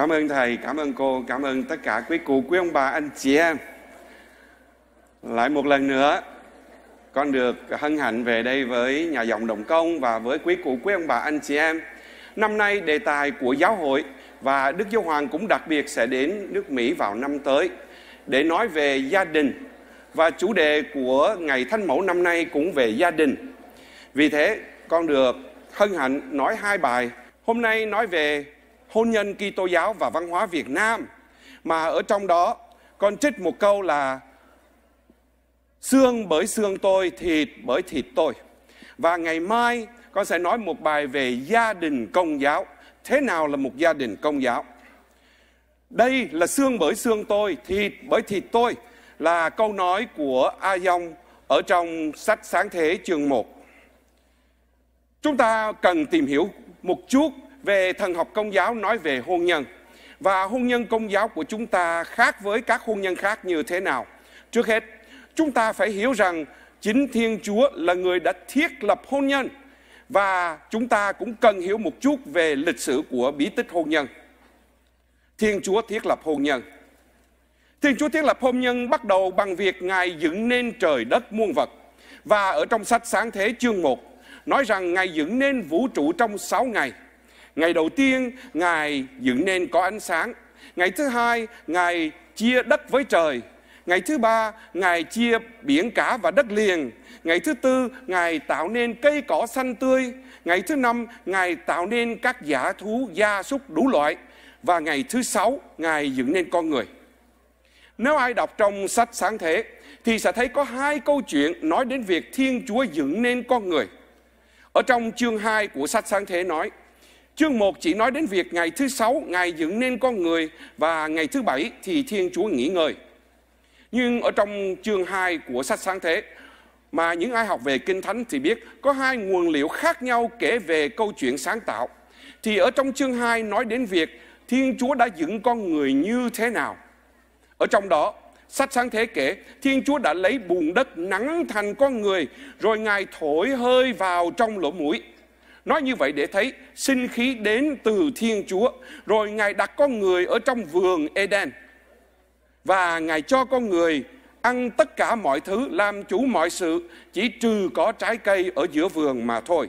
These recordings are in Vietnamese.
Cảm ơn thầy, cảm ơn cô, cảm ơn tất cả quý cụ, quý ông bà, anh chị em. Lại một lần nữa, con được hân hạnh về đây với nhà dòng Đồng Công và với quý cụ, quý ông bà, anh chị em. Năm nay đề tài của giáo hội và Đức Giáo Hoàng cũng đặc biệt sẽ đến nước Mỹ vào năm tới để nói về gia đình và chủ đề của ngày Thánh Mẫu năm nay cũng về gia đình. Vì thế, con được hân hạnh nói hai bài. Hôm nay nói về hôn nhân Kitô giáo và văn hóa Việt Nam mà ở trong đó con trích một câu là xương bởi xương tôi, thịt bởi thịt tôi. Và ngày mai con sẽ nói một bài về gia đình công giáo. Thế nào là một gia đình công giáo? Đây là xương bởi xương tôi, thịt bởi thịt tôi là câu nói của A Dông ở trong sách Sáng Thế chương 1. Chúng ta cần tìm hiểu một chút về thần học công giáo nói về hôn nhân. Và hôn nhân công giáo của chúng ta khác với các hôn nhân khác như thế nào? Trước hết, chúng ta phải hiểu rằng chính Thiên Chúa là người đã thiết lập hôn nhân và chúng ta cũng cần hiểu một chút về lịch sử của bí tích hôn nhân. Thiên Chúa thiết lập hôn nhân. Thiên Chúa thiết lập hôn nhân bắt đầu bằng việc Ngài dựng nên trời đất muôn vật. Và ở trong sách Sáng Thế chương 1 nói rằng Ngài dựng nên vũ trụ trong 6 ngày – Ngày đầu tiên, Ngài dựng nên có ánh sáng. Ngày thứ hai, Ngài chia đất với trời. Ngày thứ ba, Ngài chia biển cả và đất liền. Ngày thứ tư, Ngài tạo nên cây cỏ xanh tươi. Ngày thứ năm, Ngài tạo nên các giả thú, gia súc đủ loại. Và ngày thứ sáu, Ngài dựng nên con người. Nếu ai đọc trong sách sáng thế, thì sẽ thấy có hai câu chuyện nói đến việc Thiên Chúa dựng nên con người. Ở trong chương 2 của sách sáng thế nói, Chương 1 chỉ nói đến việc ngày thứ sáu Ngài dựng nên con người và ngày thứ bảy thì Thiên Chúa nghỉ ngơi. Nhưng ở trong chương 2 của sách sáng thế mà những ai học về Kinh Thánh thì biết có hai nguồn liệu khác nhau kể về câu chuyện sáng tạo. Thì ở trong chương 2 nói đến việc Thiên Chúa đã dựng con người như thế nào. Ở trong đó, sách sáng thế kể, Thiên Chúa đã lấy bùn đất nắng thành con người, rồi Ngài thổi hơi vào trong lỗ mũi. Nói như vậy để thấy sinh khí đến từ Thiên Chúa. Rồi Ngài đặt con người ở trong vườn Eden. Và Ngài cho con người ăn tất cả mọi thứ, làm chủ mọi sự, chỉ trừ có trái cây ở giữa vườn mà thôi.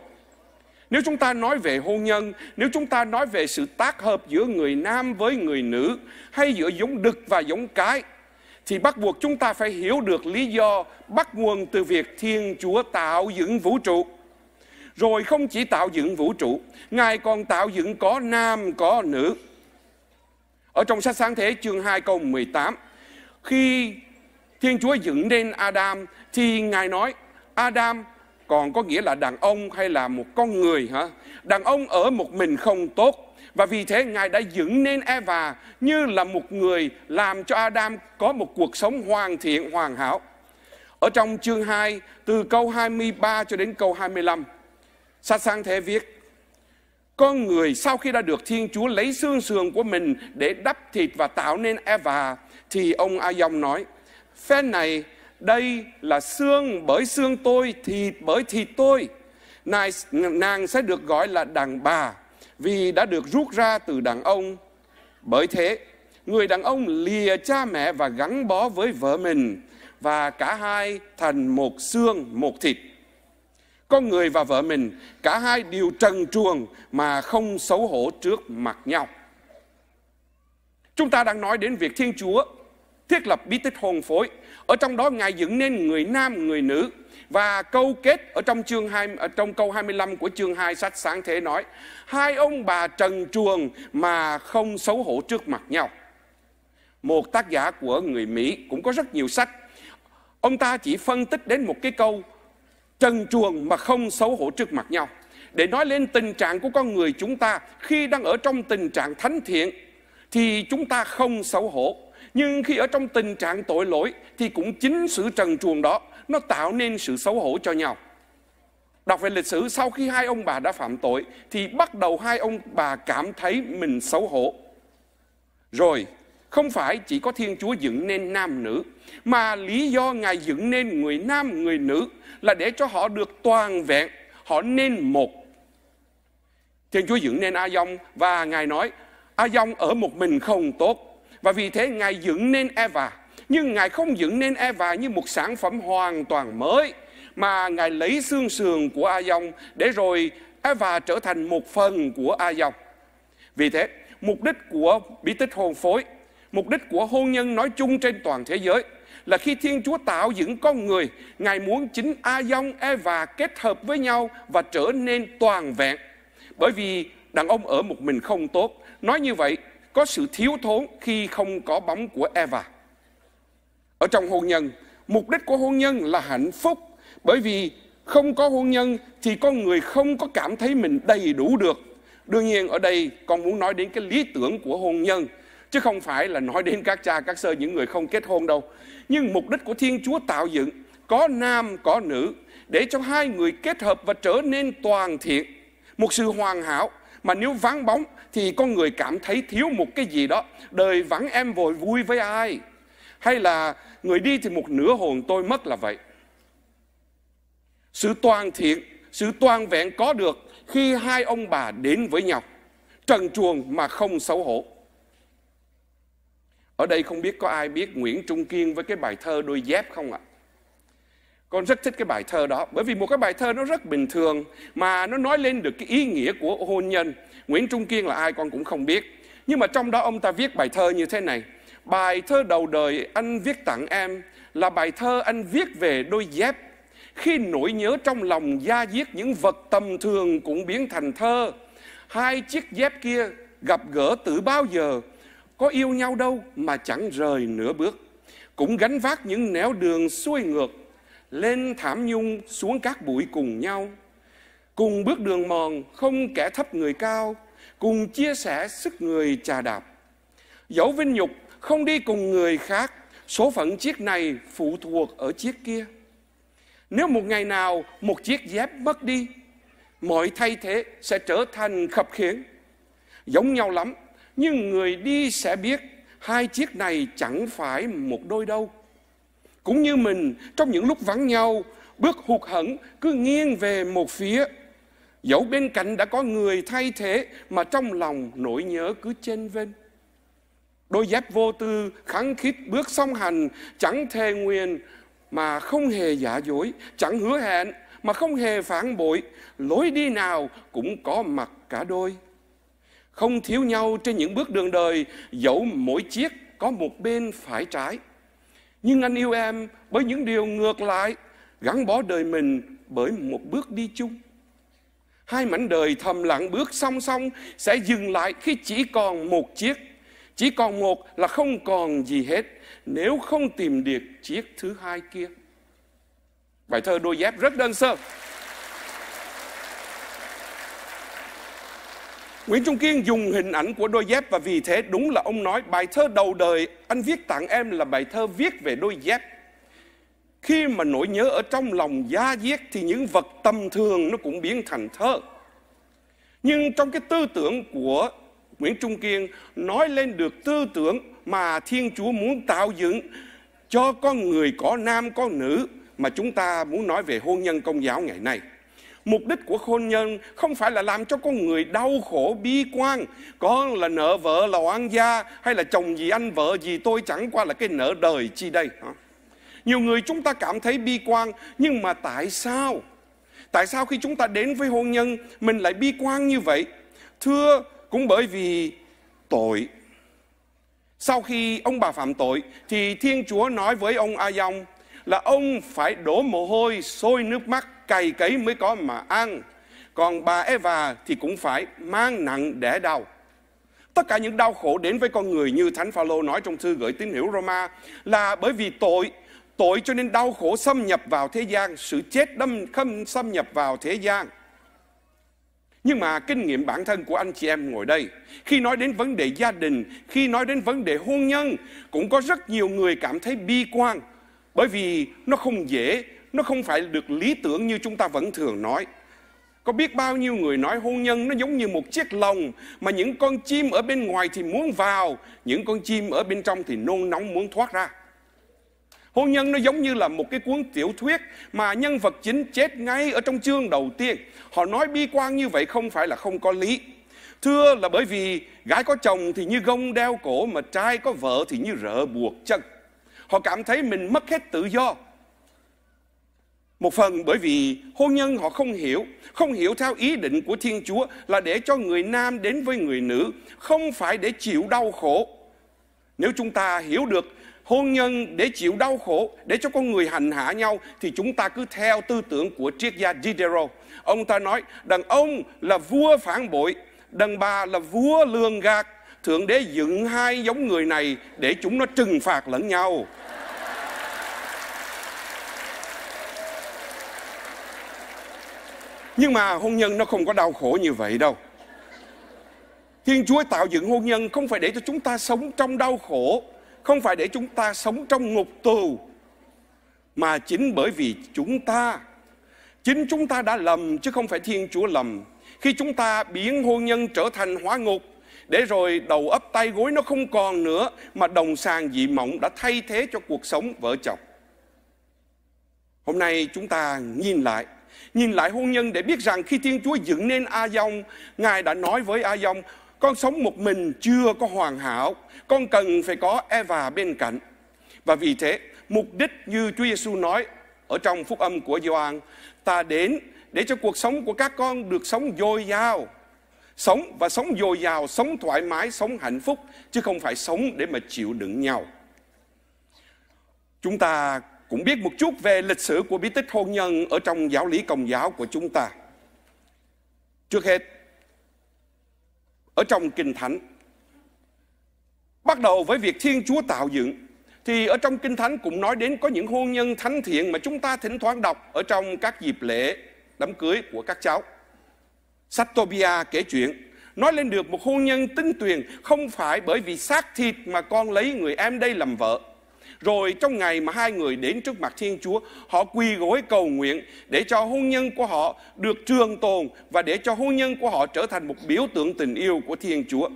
Nếu chúng ta nói về hôn nhân, nếu chúng ta nói về sự tác hợp giữa người nam với người nữ, hay giữa giống đực và giống cái, thì bắt buộc chúng ta phải hiểu được lý do bắt nguồn từ việc Thiên Chúa tạo dựng vũ trụ. Rồi không chỉ tạo dựng vũ trụ, Ngài còn tạo dựng có nam có nữ. Ở trong sách sáng thế chương 2 câu 18, khi Thiên Chúa dựng nên Adam thì Ngài nói Adam còn có nghĩa là đàn ông hay là một con người hả? Đàn ông ở một mình không tốt và vì thế Ngài đã dựng nên Eva như là một người làm cho Adam có một cuộc sống hoàn thiện hoàn hảo. Ở trong chương 2 từ câu 23 cho đến câu 25 Sát sang thế viết, con người sau khi đã được Thiên Chúa lấy xương sườn của mình để đắp thịt và tạo nên Eva, thì ông A Dông nói, phen này đây là xương bởi xương tôi, thịt bởi thịt tôi. Này, nàng sẽ được gọi là đàn bà vì đã được rút ra từ đàn ông. Bởi thế, người đàn ông lìa cha mẹ và gắn bó với vợ mình và cả hai thành một xương, một thịt có người và vợ mình, cả hai đều trần truồng mà không xấu hổ trước mặt nhau. Chúng ta đang nói đến việc Thiên Chúa thiết lập bí tích hôn phối. Ở trong đó Ngài dựng nên người nam, người nữ. Và câu kết ở trong chương hai ở trong câu 25 của chương 2 sách sáng thế nói, hai ông bà trần truồng mà không xấu hổ trước mặt nhau. Một tác giả của người Mỹ cũng có rất nhiều sách. Ông ta chỉ phân tích đến một cái câu trần truồng mà không xấu hổ trước mặt nhau để nói lên tình trạng của con người chúng ta khi đang ở trong tình trạng thánh thiện thì chúng ta không xấu hổ nhưng khi ở trong tình trạng tội lỗi thì cũng chính sự trần truồng đó nó tạo nên sự xấu hổ cho nhau đọc về lịch sử sau khi hai ông bà đã phạm tội thì bắt đầu hai ông bà cảm thấy mình xấu hổ rồi không phải chỉ có Thiên Chúa dựng nên nam nữ, mà lý do Ngài dựng nên người nam người nữ là để cho họ được toàn vẹn, họ nên một. Thiên Chúa dựng nên A Dông và Ngài nói, A Dông ở một mình không tốt, và vì thế Ngài dựng nên Eva. Nhưng Ngài không dựng nên Eva như một sản phẩm hoàn toàn mới, mà Ngài lấy xương sườn của A Dông để rồi Eva trở thành một phần của A Dông. Vì thế, mục đích của bí tích hôn phối Mục đích của hôn nhân nói chung trên toàn thế giới là khi Thiên Chúa tạo dựng con người, Ngài muốn chính A Dông, Eva kết hợp với nhau và trở nên toàn vẹn. Bởi vì đàn ông ở một mình không tốt. Nói như vậy, có sự thiếu thốn khi không có bóng của Eva. Ở trong hôn nhân, mục đích của hôn nhân là hạnh phúc. Bởi vì không có hôn nhân thì con người không có cảm thấy mình đầy đủ được. Đương nhiên ở đây con muốn nói đến cái lý tưởng của hôn nhân chứ không phải là nói đến các cha các sơ những người không kết hôn đâu nhưng mục đích của thiên chúa tạo dựng có nam có nữ để cho hai người kết hợp và trở nên toàn thiện một sự hoàn hảo mà nếu vắng bóng thì con người cảm thấy thiếu một cái gì đó đời vắng em vội vui với ai hay là người đi thì một nửa hồn tôi mất là vậy sự toàn thiện sự toàn vẹn có được khi hai ông bà đến với nhau trần truồng mà không xấu hổ ở đây không biết có ai biết Nguyễn Trung Kiên với cái bài thơ Đôi Dép không ạ? Con rất thích cái bài thơ đó Bởi vì một cái bài thơ nó rất bình thường Mà nó nói lên được cái ý nghĩa của hôn nhân Nguyễn Trung Kiên là ai con cũng không biết Nhưng mà trong đó ông ta viết bài thơ như thế này Bài thơ đầu đời anh viết tặng em Là bài thơ anh viết về đôi dép Khi nỗi nhớ trong lòng da diết Những vật tầm thường cũng biến thành thơ Hai chiếc dép kia gặp gỡ từ bao giờ có yêu nhau đâu mà chẳng rời nửa bước. Cũng gánh vác những nẻo đường xuôi ngược, lên thảm nhung xuống các bụi cùng nhau. Cùng bước đường mòn không kẻ thấp người cao, cùng chia sẻ sức người trà đạp. Dẫu vinh nhục không đi cùng người khác, số phận chiếc này phụ thuộc ở chiếc kia. Nếu một ngày nào một chiếc dép mất đi, mọi thay thế sẽ trở thành khập khiễng. Giống nhau lắm, nhưng người đi sẽ biết hai chiếc này chẳng phải một đôi đâu. Cũng như mình, trong những lúc vắng nhau, bước hụt hẫn cứ nghiêng về một phía. Dẫu bên cạnh đã có người thay thế mà trong lòng nỗi nhớ cứ chênh vênh. Đôi dép vô tư, kháng khít bước song hành, chẳng thề nguyền mà không hề giả dối, chẳng hứa hẹn mà không hề phản bội, lối đi nào cũng có mặt cả đôi không thiếu nhau trên những bước đường đời, dẫu mỗi chiếc có một bên phải trái. Nhưng anh yêu em bởi những điều ngược lại, gắn bó đời mình bởi một bước đi chung. Hai mảnh đời thầm lặng bước song song sẽ dừng lại khi chỉ còn một chiếc. Chỉ còn một là không còn gì hết nếu không tìm được chiếc thứ hai kia. Bài thơ đôi dép rất đơn sơ. Nguyễn Trung Kiên dùng hình ảnh của đôi dép và vì thế đúng là ông nói bài thơ đầu đời anh viết tặng em là bài thơ viết về đôi dép. Khi mà nỗi nhớ ở trong lòng giá diết thì những vật tầm thường nó cũng biến thành thơ. Nhưng trong cái tư tưởng của Nguyễn Trung Kiên nói lên được tư tưởng mà Thiên Chúa muốn tạo dựng cho con người có nam có nữ mà chúng ta muốn nói về hôn nhân công giáo ngày nay mục đích của hôn nhân không phải là làm cho con người đau khổ bi quan có là nợ vợ là oan gia hay là chồng gì anh vợ gì tôi chẳng qua là cái nợ đời chi đây hả? nhiều người chúng ta cảm thấy bi quan nhưng mà tại sao tại sao khi chúng ta đến với hôn nhân mình lại bi quan như vậy thưa cũng bởi vì tội sau khi ông bà phạm tội thì thiên chúa nói với ông a dòng là ông phải đổ mồ hôi sôi nước mắt cày cấy mới có mà ăn. Còn bà Eva thì cũng phải mang nặng để đau. Tất cả những đau khổ đến với con người như Thánh Phaolô nói trong thư gửi tín hữu Roma là bởi vì tội, tội cho nên đau khổ xâm nhập vào thế gian, sự chết đâm khâm xâm nhập vào thế gian. Nhưng mà kinh nghiệm bản thân của anh chị em ngồi đây, khi nói đến vấn đề gia đình, khi nói đến vấn đề hôn nhân, cũng có rất nhiều người cảm thấy bi quan bởi vì nó không dễ nó không phải được lý tưởng như chúng ta vẫn thường nói. Có biết bao nhiêu người nói hôn nhân nó giống như một chiếc lồng mà những con chim ở bên ngoài thì muốn vào, những con chim ở bên trong thì nôn nóng muốn thoát ra. Hôn nhân nó giống như là một cái cuốn tiểu thuyết mà nhân vật chính chết ngay ở trong chương đầu tiên. Họ nói bi quan như vậy không phải là không có lý. Thưa là bởi vì gái có chồng thì như gông đeo cổ mà trai có vợ thì như rợ buộc chân. Họ cảm thấy mình mất hết tự do, một phần bởi vì hôn nhân họ không hiểu, không hiểu theo ý định của Thiên Chúa là để cho người nam đến với người nữ, không phải để chịu đau khổ. Nếu chúng ta hiểu được hôn nhân để chịu đau khổ, để cho con người hành hạ nhau thì chúng ta cứ theo tư tưởng của triết gia Diderot. Ông ta nói đàn ông là vua phản bội, đàn bà là vua lường gạt. Thượng đế dựng hai giống người này để chúng nó trừng phạt lẫn nhau. nhưng mà hôn nhân nó không có đau khổ như vậy đâu thiên chúa tạo dựng hôn nhân không phải để cho chúng ta sống trong đau khổ không phải để chúng ta sống trong ngục tù mà chính bởi vì chúng ta chính chúng ta đã lầm chứ không phải thiên chúa lầm khi chúng ta biến hôn nhân trở thành hóa ngục để rồi đầu ấp tay gối nó không còn nữa mà đồng sàng dị mộng đã thay thế cho cuộc sống vợ chồng hôm nay chúng ta nhìn lại nhìn lại hôn nhân để biết rằng khi Thiên Chúa dựng nên A Dông, Ngài đã nói với A Dông, con sống một mình chưa có hoàn hảo, con cần phải có Eva bên cạnh. Và vì thế, mục đích như Chúa Giêsu nói ở trong phúc âm của Gioan, ta đến để cho cuộc sống của các con được sống dồi dào, sống và sống dồi dào, sống thoải mái, sống hạnh phúc chứ không phải sống để mà chịu đựng nhau. Chúng ta cũng biết một chút về lịch sử của bí tích hôn nhân ở trong giáo lý công giáo của chúng ta. Trước hết, ở trong Kinh Thánh, bắt đầu với việc Thiên Chúa tạo dựng, thì ở trong Kinh Thánh cũng nói đến có những hôn nhân thánh thiện mà chúng ta thỉnh thoảng đọc ở trong các dịp lễ đám cưới của các cháu. Sách Tobia kể chuyện, nói lên được một hôn nhân tinh tuyền không phải bởi vì xác thịt mà con lấy người em đây làm vợ, rồi trong ngày mà hai người đến trước mặt Thiên Chúa, họ quỳ gối cầu nguyện để cho hôn nhân của họ được trường tồn và để cho hôn nhân của họ trở thành một biểu tượng tình yêu của Thiên Chúa.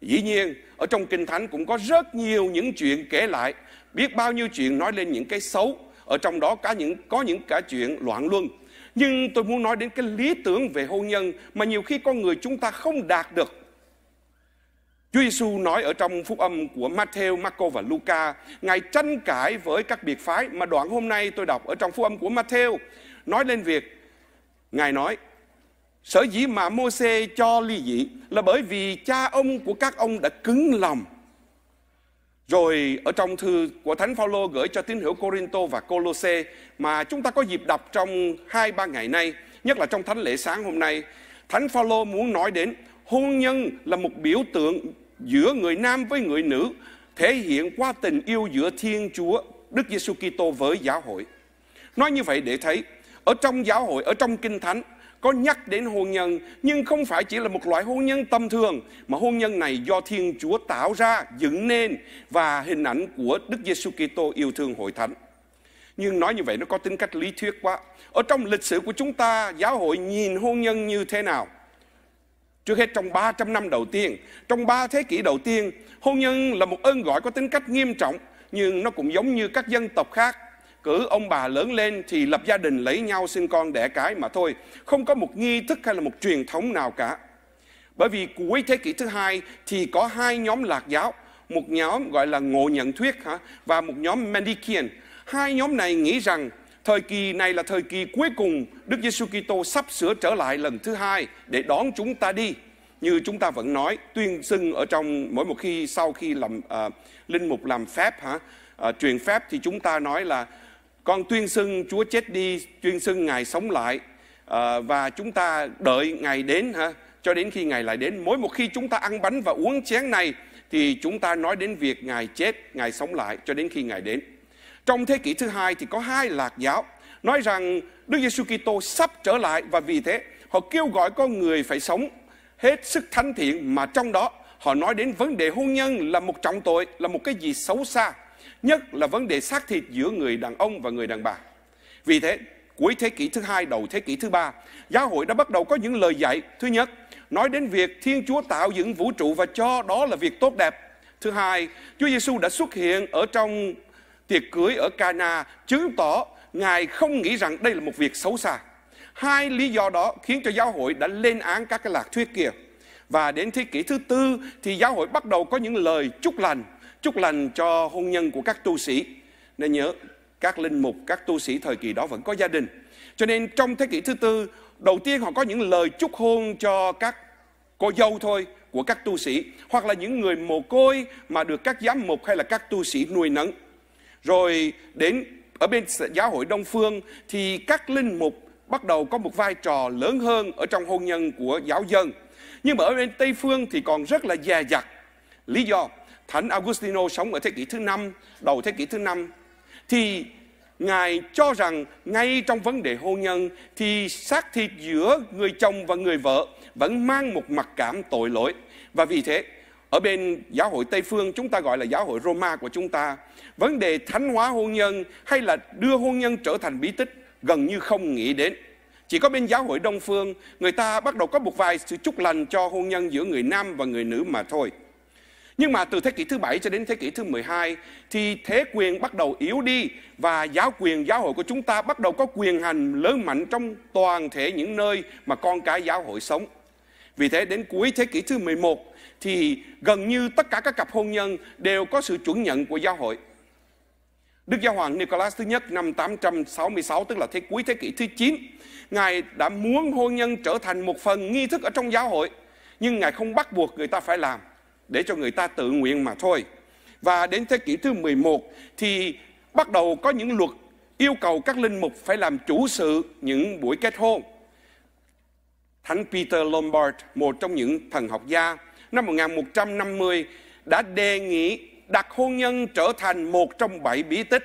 Dĩ nhiên, ở trong Kinh Thánh cũng có rất nhiều những chuyện kể lại, biết bao nhiêu chuyện nói lên những cái xấu, ở trong đó cả những có những cả chuyện loạn luân. Nhưng tôi muốn nói đến cái lý tưởng về hôn nhân mà nhiều khi con người chúng ta không đạt được Chúa Giêsu nói ở trong phúc âm của Matthew, Marco và Luca, Ngài tranh cãi với các biệt phái mà đoạn hôm nay tôi đọc ở trong phúc âm của Matthew, nói lên việc Ngài nói Sở dĩ mà Môse cho ly dị là bởi vì cha ông của các ông đã cứng lòng. Rồi ở trong thư của Thánh Phaolô gửi cho tín hữu Corinto và Colosse mà chúng ta có dịp đọc trong hai ba ngày nay, nhất là trong thánh lễ sáng hôm nay, Thánh Phaolô muốn nói đến hôn nhân là một biểu tượng giữa người nam với người nữ thể hiện qua tình yêu giữa Thiên Chúa Đức Giêsu Kitô với giáo hội. Nói như vậy để thấy ở trong giáo hội, ở trong kinh thánh có nhắc đến hôn nhân nhưng không phải chỉ là một loại hôn nhân tầm thường mà hôn nhân này do Thiên Chúa tạo ra, dựng nên và hình ảnh của Đức Giêsu Kitô yêu thương hội thánh. Nhưng nói như vậy nó có tính cách lý thuyết quá. Ở trong lịch sử của chúng ta, giáo hội nhìn hôn nhân như thế nào? Trước hết trong 300 năm đầu tiên, trong 3 thế kỷ đầu tiên, hôn nhân là một ơn gọi có tính cách nghiêm trọng, nhưng nó cũng giống như các dân tộc khác. Cử ông bà lớn lên thì lập gia đình lấy nhau sinh con đẻ cái mà thôi, không có một nghi thức hay là một truyền thống nào cả. Bởi vì cuối thế kỷ thứ hai thì có hai nhóm lạc giáo, một nhóm gọi là ngộ nhận thuyết hả và một nhóm Manichaean. Hai nhóm này nghĩ rằng Thời kỳ này là thời kỳ cuối cùng Đức Giêsu Kitô sắp sửa trở lại lần thứ hai để đón chúng ta đi. Như chúng ta vẫn nói tuyên xưng ở trong mỗi một khi sau khi làm à, linh mục làm phép hả à, truyền phép thì chúng ta nói là con tuyên xưng Chúa chết đi, tuyên xưng Ngài sống lại à, và chúng ta đợi Ngài đến hả cho đến khi Ngài lại đến. Mỗi một khi chúng ta ăn bánh và uống chén này thì chúng ta nói đến việc Ngài chết, Ngài sống lại cho đến khi Ngài đến. Trong thế kỷ thứ hai thì có hai lạc giáo nói rằng Đức Giêsu Kitô sắp trở lại và vì thế họ kêu gọi con người phải sống hết sức thánh thiện mà trong đó họ nói đến vấn đề hôn nhân là một trọng tội, là một cái gì xấu xa, nhất là vấn đề xác thịt giữa người đàn ông và người đàn bà. Vì thế, cuối thế kỷ thứ hai đầu thế kỷ thứ ba, giáo hội đã bắt đầu có những lời dạy. Thứ nhất, nói đến việc Thiên Chúa tạo dựng vũ trụ và cho đó là việc tốt đẹp. Thứ hai, Chúa Giêsu đã xuất hiện ở trong tiệc cưới ở Cana chứng tỏ Ngài không nghĩ rằng đây là một việc xấu xa. Hai lý do đó khiến cho giáo hội đã lên án các cái lạc thuyết kia. Và đến thế kỷ thứ tư thì giáo hội bắt đầu có những lời chúc lành, chúc lành cho hôn nhân của các tu sĩ. Nên nhớ, các linh mục, các tu sĩ thời kỳ đó vẫn có gia đình. Cho nên trong thế kỷ thứ tư, đầu tiên họ có những lời chúc hôn cho các cô dâu thôi của các tu sĩ, hoặc là những người mồ côi mà được các giám mục hay là các tu sĩ nuôi nấng. Rồi đến ở bên giáo hội Đông Phương thì các linh mục bắt đầu có một vai trò lớn hơn ở trong hôn nhân của giáo dân. Nhưng mà ở bên Tây Phương thì còn rất là dè dặt. Lý do, Thánh Augustino sống ở thế kỷ thứ năm, đầu thế kỷ thứ năm, thì Ngài cho rằng ngay trong vấn đề hôn nhân thì xác thịt giữa người chồng và người vợ vẫn mang một mặc cảm tội lỗi. Và vì thế, ở bên giáo hội Tây Phương chúng ta gọi là giáo hội Roma của chúng ta. Vấn đề thánh hóa hôn nhân hay là đưa hôn nhân trở thành bí tích gần như không nghĩ đến. Chỉ có bên giáo hội Đông Phương, người ta bắt đầu có một vài sự chúc lành cho hôn nhân giữa người nam và người nữ mà thôi. Nhưng mà từ thế kỷ thứ bảy cho đến thế kỷ thứ 12 thì thế quyền bắt đầu yếu đi và giáo quyền giáo hội của chúng ta bắt đầu có quyền hành lớn mạnh trong toàn thể những nơi mà con cái giáo hội sống. Vì thế đến cuối thế kỷ thứ 11 thì gần như tất cả các cặp hôn nhân đều có sự chuẩn nhận của giáo hội. Đức Giáo hoàng Nicholas thứ nhất năm 866 tức là thế cuối thế kỷ thứ 9, ngài đã muốn hôn nhân trở thành một phần nghi thức ở trong giáo hội, nhưng ngài không bắt buộc người ta phải làm để cho người ta tự nguyện mà thôi. Và đến thế kỷ thứ 11 thì bắt đầu có những luật yêu cầu các linh mục phải làm chủ sự những buổi kết hôn. Thánh Peter Lombard, một trong những thần học gia năm 1150 đã đề nghị đặt hôn nhân trở thành một trong bảy bí tích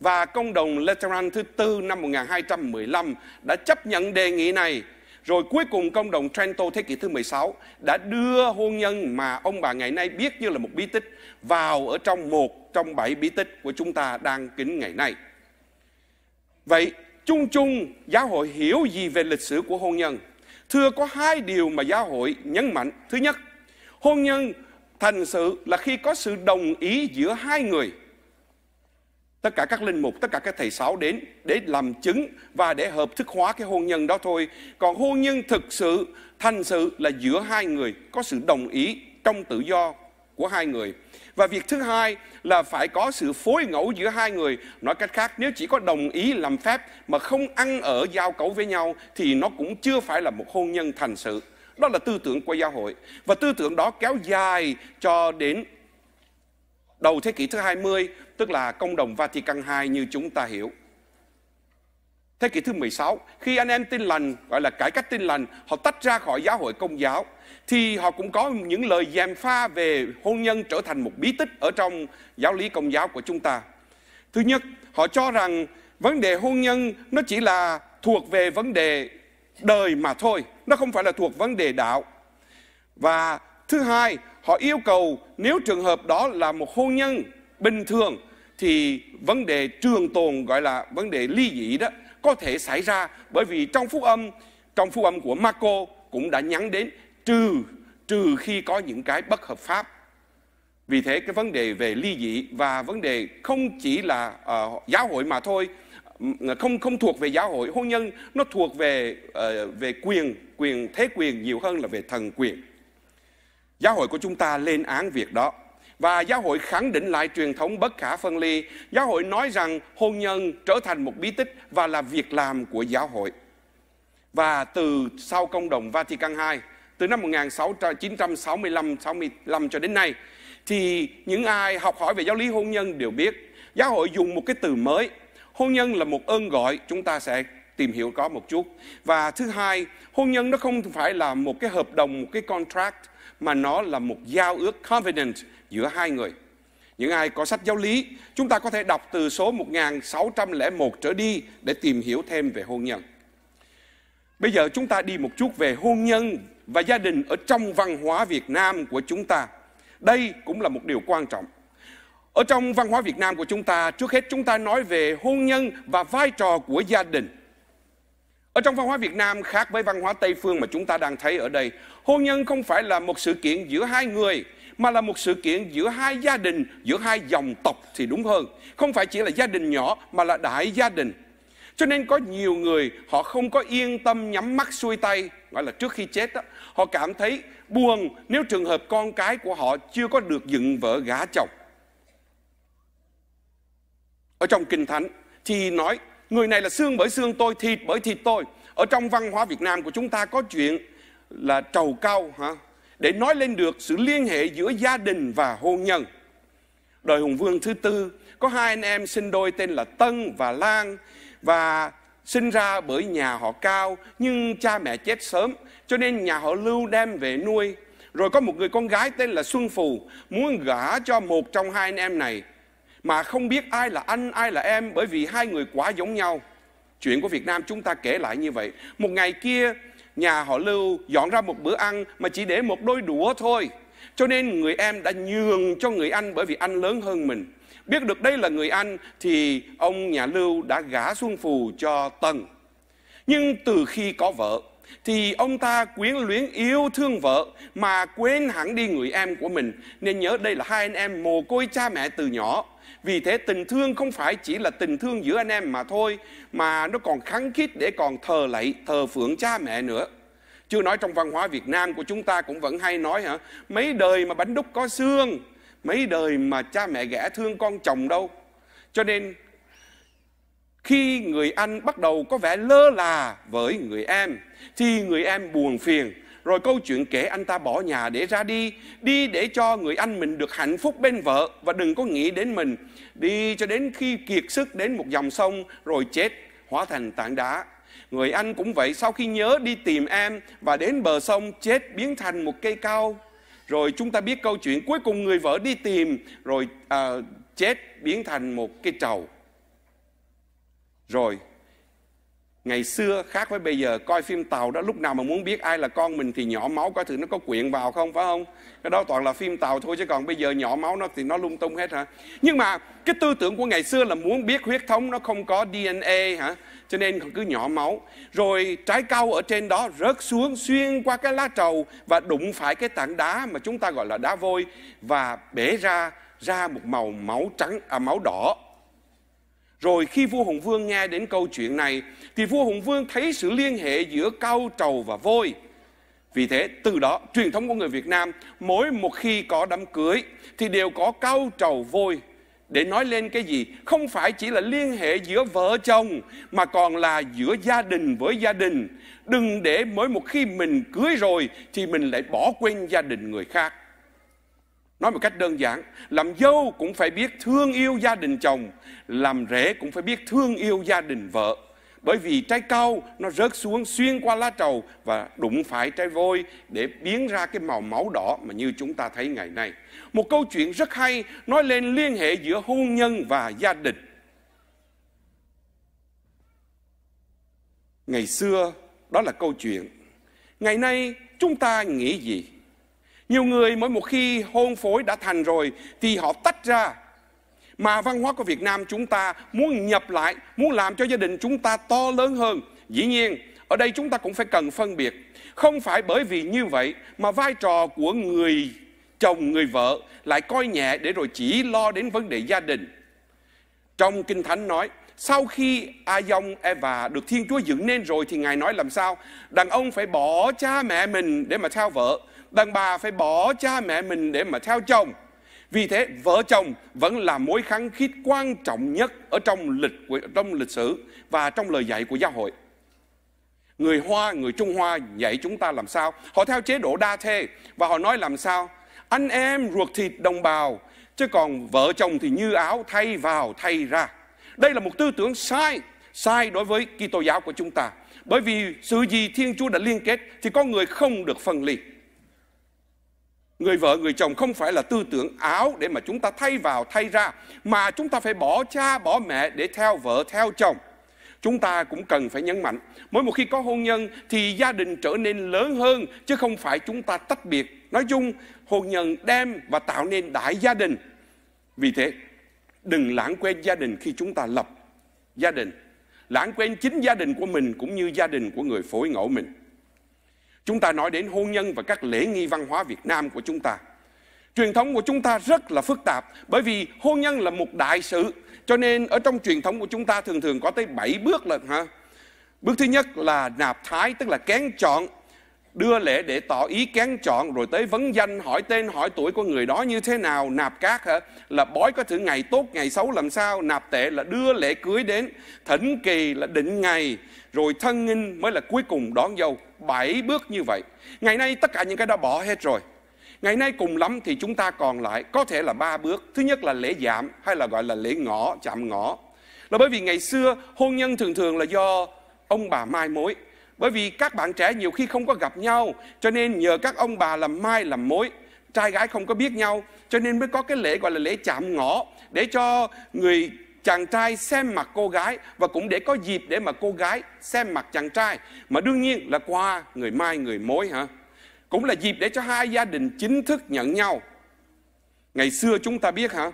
và công đồng Lateran thứ tư năm 1215 đã chấp nhận đề nghị này. Rồi cuối cùng công đồng Trento thế kỷ thứ 16 đã đưa hôn nhân mà ông bà ngày nay biết như là một bí tích vào ở trong một trong bảy bí tích của chúng ta đang kính ngày nay. Vậy chung chung giáo hội hiểu gì về lịch sử của hôn nhân? Thưa có hai điều mà giáo hội nhấn mạnh. Thứ nhất, Hôn nhân thành sự là khi có sự đồng ý giữa hai người. Tất cả các linh mục, tất cả các thầy sáu đến để làm chứng và để hợp thức hóa cái hôn nhân đó thôi. Còn hôn nhân thực sự, thành sự là giữa hai người, có sự đồng ý trong tự do của hai người. Và việc thứ hai là phải có sự phối ngẫu giữa hai người. Nói cách khác, nếu chỉ có đồng ý làm phép mà không ăn ở giao cấu với nhau thì nó cũng chưa phải là một hôn nhân thành sự. Đó là tư tưởng của giáo hội. Và tư tưởng đó kéo dài cho đến đầu thế kỷ thứ 20, tức là công đồng Vatican II như chúng ta hiểu. Thế kỷ thứ 16, khi anh em tin lành, gọi là cải cách tin lành, họ tách ra khỏi giáo hội công giáo, thì họ cũng có những lời gièm pha về hôn nhân trở thành một bí tích ở trong giáo lý công giáo của chúng ta. Thứ nhất, họ cho rằng vấn đề hôn nhân nó chỉ là thuộc về vấn đề đời mà thôi. Nó không phải là thuộc vấn đề đạo. Và thứ hai, họ yêu cầu nếu trường hợp đó là một hôn nhân bình thường thì vấn đề trường tồn gọi là vấn đề ly dị đó có thể xảy ra bởi vì trong phúc âm trong phúc âm của Marco cũng đã nhắn đến trừ trừ khi có những cái bất hợp pháp vì thế cái vấn đề về ly dị và vấn đề không chỉ là uh, giáo hội mà thôi không không thuộc về giáo hội hôn nhân nó thuộc về uh, về quyền quyền thế quyền nhiều hơn là về thần quyền giáo hội của chúng ta lên án việc đó và giáo hội khẳng định lại truyền thống bất khả phân ly giáo hội nói rằng hôn nhân trở thành một bí tích và là việc làm của giáo hội và từ sau công đồng Vatican II từ năm 1965 65 cho đến nay thì những ai học hỏi về giáo lý hôn nhân đều biết giáo hội dùng một cái từ mới hôn nhân là một ơn gọi chúng ta sẽ tìm hiểu có một chút và thứ hai hôn nhân nó không phải là một cái hợp đồng một cái contract mà nó là một giao ước covenant giữa hai người những ai có sách giáo lý chúng ta có thể đọc từ số 1601 trở đi để tìm hiểu thêm về hôn nhân bây giờ chúng ta đi một chút về hôn nhân và gia đình ở trong văn hóa Việt Nam của chúng ta đây cũng là một điều quan trọng ở trong văn hóa Việt Nam của chúng ta, trước hết chúng ta nói về hôn nhân và vai trò của gia đình. Ở trong văn hóa Việt Nam khác với văn hóa Tây phương mà chúng ta đang thấy ở đây, hôn nhân không phải là một sự kiện giữa hai người mà là một sự kiện giữa hai gia đình, giữa hai dòng tộc thì đúng hơn. Không phải chỉ là gia đình nhỏ mà là đại gia đình. Cho nên có nhiều người họ không có yên tâm nhắm mắt xuôi tay, gọi là trước khi chết đó, họ cảm thấy buồn nếu trường hợp con cái của họ chưa có được dựng vợ gả chồng ở trong Kinh Thánh thì nói người này là xương bởi xương tôi, thịt bởi thịt tôi. Ở trong văn hóa Việt Nam của chúng ta có chuyện là trầu cao hả? Để nói lên được sự liên hệ giữa gia đình và hôn nhân. Đời Hùng Vương thứ tư có hai anh em sinh đôi tên là Tân và Lan và sinh ra bởi nhà họ cao nhưng cha mẹ chết sớm cho nên nhà họ Lưu đem về nuôi. Rồi có một người con gái tên là Xuân Phù muốn gả cho một trong hai anh em này mà không biết ai là anh, ai là em bởi vì hai người quá giống nhau. Chuyện của Việt Nam chúng ta kể lại như vậy. Một ngày kia, nhà họ Lưu dọn ra một bữa ăn mà chỉ để một đôi đũa thôi. Cho nên người em đã nhường cho người anh bởi vì anh lớn hơn mình. Biết được đây là người anh thì ông nhà Lưu đã gả xuân phù cho Tần. Nhưng từ khi có vợ thì ông ta quyến luyến yêu thương vợ mà quên hẳn đi người em của mình. Nên nhớ đây là hai anh em mồ côi cha mẹ từ nhỏ. Vì thế tình thương không phải chỉ là tình thương giữa anh em mà thôi, mà nó còn kháng khít để còn thờ lạy, thờ phượng cha mẹ nữa. Chưa nói trong văn hóa Việt Nam của chúng ta cũng vẫn hay nói hả, mấy đời mà bánh đúc có xương, mấy đời mà cha mẹ ghẻ thương con chồng đâu. Cho nên khi người anh bắt đầu có vẻ lơ là với người em thì người em buồn phiền rồi câu chuyện kể anh ta bỏ nhà để ra đi, đi để cho người anh mình được hạnh phúc bên vợ và đừng có nghĩ đến mình. Đi cho đến khi kiệt sức đến một dòng sông rồi chết, hóa thành tảng đá. Người anh cũng vậy, sau khi nhớ đi tìm em và đến bờ sông chết biến thành một cây cao. Rồi chúng ta biết câu chuyện cuối cùng người vợ đi tìm rồi à, chết biến thành một cây trầu. Rồi ngày xưa khác với bây giờ coi phim tàu đó lúc nào mà muốn biết ai là con mình thì nhỏ máu coi thử nó có quyện vào không phải không cái đó toàn là phim tàu thôi chứ còn bây giờ nhỏ máu nó thì nó lung tung hết hả nhưng mà cái tư tưởng của ngày xưa là muốn biết huyết thống nó không có dna hả cho nên cứ nhỏ máu rồi trái cau ở trên đó rớt xuống xuyên qua cái lá trầu và đụng phải cái tảng đá mà chúng ta gọi là đá vôi và bể ra ra một màu máu trắng à máu đỏ rồi khi vua Hùng Vương nghe đến câu chuyện này thì vua Hùng Vương thấy sự liên hệ giữa cao trầu và vôi. Vì thế từ đó truyền thống của người Việt Nam mỗi một khi có đám cưới thì đều có cao trầu vôi để nói lên cái gì không phải chỉ là liên hệ giữa vợ chồng mà còn là giữa gia đình với gia đình đừng để mỗi một khi mình cưới rồi thì mình lại bỏ quên gia đình người khác Nói một cách đơn giản, làm dâu cũng phải biết thương yêu gia đình chồng, làm rể cũng phải biết thương yêu gia đình vợ. Bởi vì trái cau nó rớt xuống xuyên qua lá trầu và đụng phải trái vôi để biến ra cái màu máu đỏ mà như chúng ta thấy ngày nay. Một câu chuyện rất hay nói lên liên hệ giữa hôn nhân và gia đình. Ngày xưa đó là câu chuyện. Ngày nay chúng ta nghĩ gì? Nhiều người mỗi một khi hôn phối đã thành rồi thì họ tách ra. Mà văn hóa của Việt Nam chúng ta muốn nhập lại, muốn làm cho gia đình chúng ta to lớn hơn. Dĩ nhiên, ở đây chúng ta cũng phải cần phân biệt. Không phải bởi vì như vậy mà vai trò của người chồng, người vợ lại coi nhẹ để rồi chỉ lo đến vấn đề gia đình. Trong Kinh Thánh nói, sau khi A Dông Eva được Thiên Chúa dựng nên rồi thì Ngài nói làm sao? Đàn ông phải bỏ cha mẹ mình để mà theo vợ đàn bà phải bỏ cha mẹ mình để mà theo chồng. Vì thế vợ chồng vẫn là mối kháng khít quan trọng nhất ở trong lịch trong lịch sử và trong lời dạy của giáo hội. Người Hoa, người Trung Hoa dạy chúng ta làm sao? Họ theo chế độ đa thê và họ nói làm sao? Anh em ruột thịt đồng bào chứ còn vợ chồng thì như áo thay vào thay ra. Đây là một tư tưởng sai, sai đối với Kitô giáo của chúng ta. Bởi vì sự gì Thiên Chúa đã liên kết thì con người không được phân ly. Người vợ, người chồng không phải là tư tưởng áo để mà chúng ta thay vào thay ra, mà chúng ta phải bỏ cha, bỏ mẹ để theo vợ, theo chồng. Chúng ta cũng cần phải nhấn mạnh, mỗi một khi có hôn nhân thì gia đình trở nên lớn hơn, chứ không phải chúng ta tách biệt. Nói chung, hôn nhân đem và tạo nên đại gia đình. Vì thế, đừng lãng quên gia đình khi chúng ta lập gia đình. Lãng quên chính gia đình của mình cũng như gia đình của người phối ngẫu mình. Chúng ta nói đến hôn nhân và các lễ nghi văn hóa Việt Nam của chúng ta. Truyền thống của chúng ta rất là phức tạp bởi vì hôn nhân là một đại sự. Cho nên ở trong truyền thống của chúng ta thường thường có tới 7 bước lần hả? Bước thứ nhất là nạp thái tức là kén chọn đưa lễ để tỏ ý kén chọn rồi tới vấn danh hỏi tên hỏi tuổi của người đó như thế nào nạp cát hả là bói có thử ngày tốt ngày xấu làm sao nạp tệ là đưa lễ cưới đến thỉnh kỳ là định ngày rồi thân nghinh mới là cuối cùng đón dâu bảy bước như vậy ngày nay tất cả những cái đó bỏ hết rồi ngày nay cùng lắm thì chúng ta còn lại có thể là ba bước thứ nhất là lễ giảm hay là gọi là lễ ngõ chạm ngõ là bởi vì ngày xưa hôn nhân thường thường là do ông bà mai mối bởi vì các bạn trẻ nhiều khi không có gặp nhau, cho nên nhờ các ông bà làm mai làm mối, trai gái không có biết nhau, cho nên mới có cái lễ gọi là lễ chạm ngõ để cho người chàng trai xem mặt cô gái và cũng để có dịp để mà cô gái xem mặt chàng trai mà đương nhiên là qua người mai người mối hả cũng là dịp để cho hai gia đình chính thức nhận nhau ngày xưa chúng ta biết hả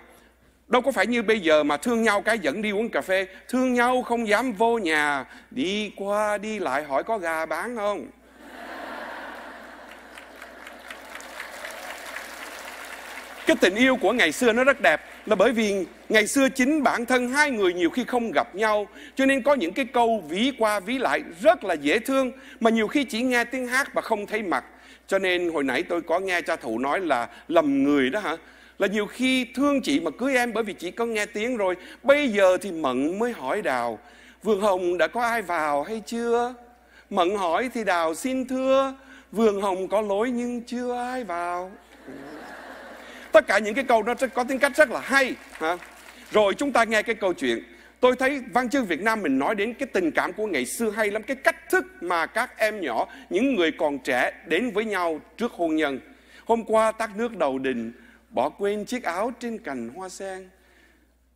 Đâu có phải như bây giờ mà thương nhau cái dẫn đi uống cà phê, thương nhau không dám vô nhà, đi qua đi lại hỏi có gà bán không? Cái tình yêu của ngày xưa nó rất đẹp là bởi vì ngày xưa chính bản thân hai người nhiều khi không gặp nhau cho nên có những cái câu ví qua ví lại rất là dễ thương mà nhiều khi chỉ nghe tiếng hát mà không thấy mặt cho nên hồi nãy tôi có nghe cha thủ nói là lầm người đó hả là nhiều khi thương chị mà cưới em bởi vì chị có nghe tiếng rồi bây giờ thì mận mới hỏi đào vườn hồng đã có ai vào hay chưa mận hỏi thì đào xin thưa vườn hồng có lối nhưng chưa ai vào tất cả những cái câu đó có tính cách rất là hay hả? rồi chúng ta nghe cái câu chuyện tôi thấy văn chương việt nam mình nói đến cái tình cảm của ngày xưa hay lắm cái cách thức mà các em nhỏ những người còn trẻ đến với nhau trước hôn nhân hôm qua tát nước đầu đình bỏ quên chiếc áo trên cành hoa sen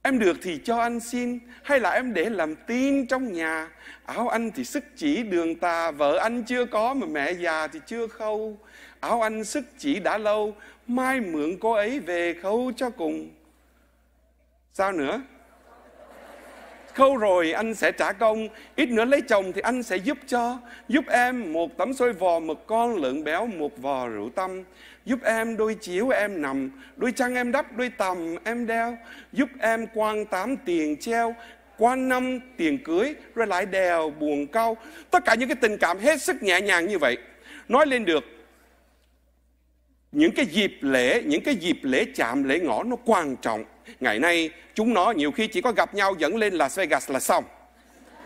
em được thì cho anh xin hay là em để làm tin trong nhà áo anh thì sức chỉ đường tà vợ anh chưa có mà mẹ già thì chưa khâu áo anh sức chỉ đã lâu mai mượn cô ấy về khâu cho cùng sao nữa khâu rồi anh sẽ trả công ít nữa lấy chồng thì anh sẽ giúp cho giúp em một tấm xôi vò mực con lợn béo một vò rượu tâm giúp em đôi chiếu em nằm, đôi chăn em đắp, đôi tầm em đeo, giúp em quan tám tiền treo, quan năm tiền cưới, rồi lại đèo buồn câu. Tất cả những cái tình cảm hết sức nhẹ nhàng như vậy, nói lên được những cái dịp lễ, những cái dịp lễ chạm, lễ ngõ nó quan trọng. Ngày nay chúng nó nhiều khi chỉ có gặp nhau dẫn lên Las Vegas là xong.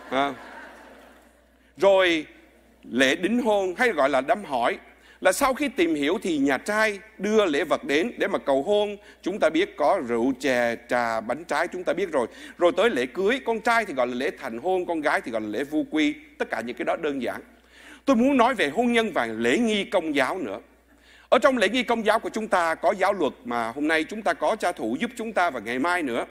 À. Rồi lễ đính hôn hay gọi là đám hỏi là sau khi tìm hiểu thì nhà trai đưa lễ vật đến để mà cầu hôn chúng ta biết có rượu chè trà bánh trái chúng ta biết rồi rồi tới lễ cưới con trai thì gọi là lễ thành hôn con gái thì gọi là lễ vu quy tất cả những cái đó đơn giản tôi muốn nói về hôn nhân và lễ nghi công giáo nữa ở trong lễ nghi công giáo của chúng ta có giáo luật mà hôm nay chúng ta có cha thủ giúp chúng ta và ngày mai nữa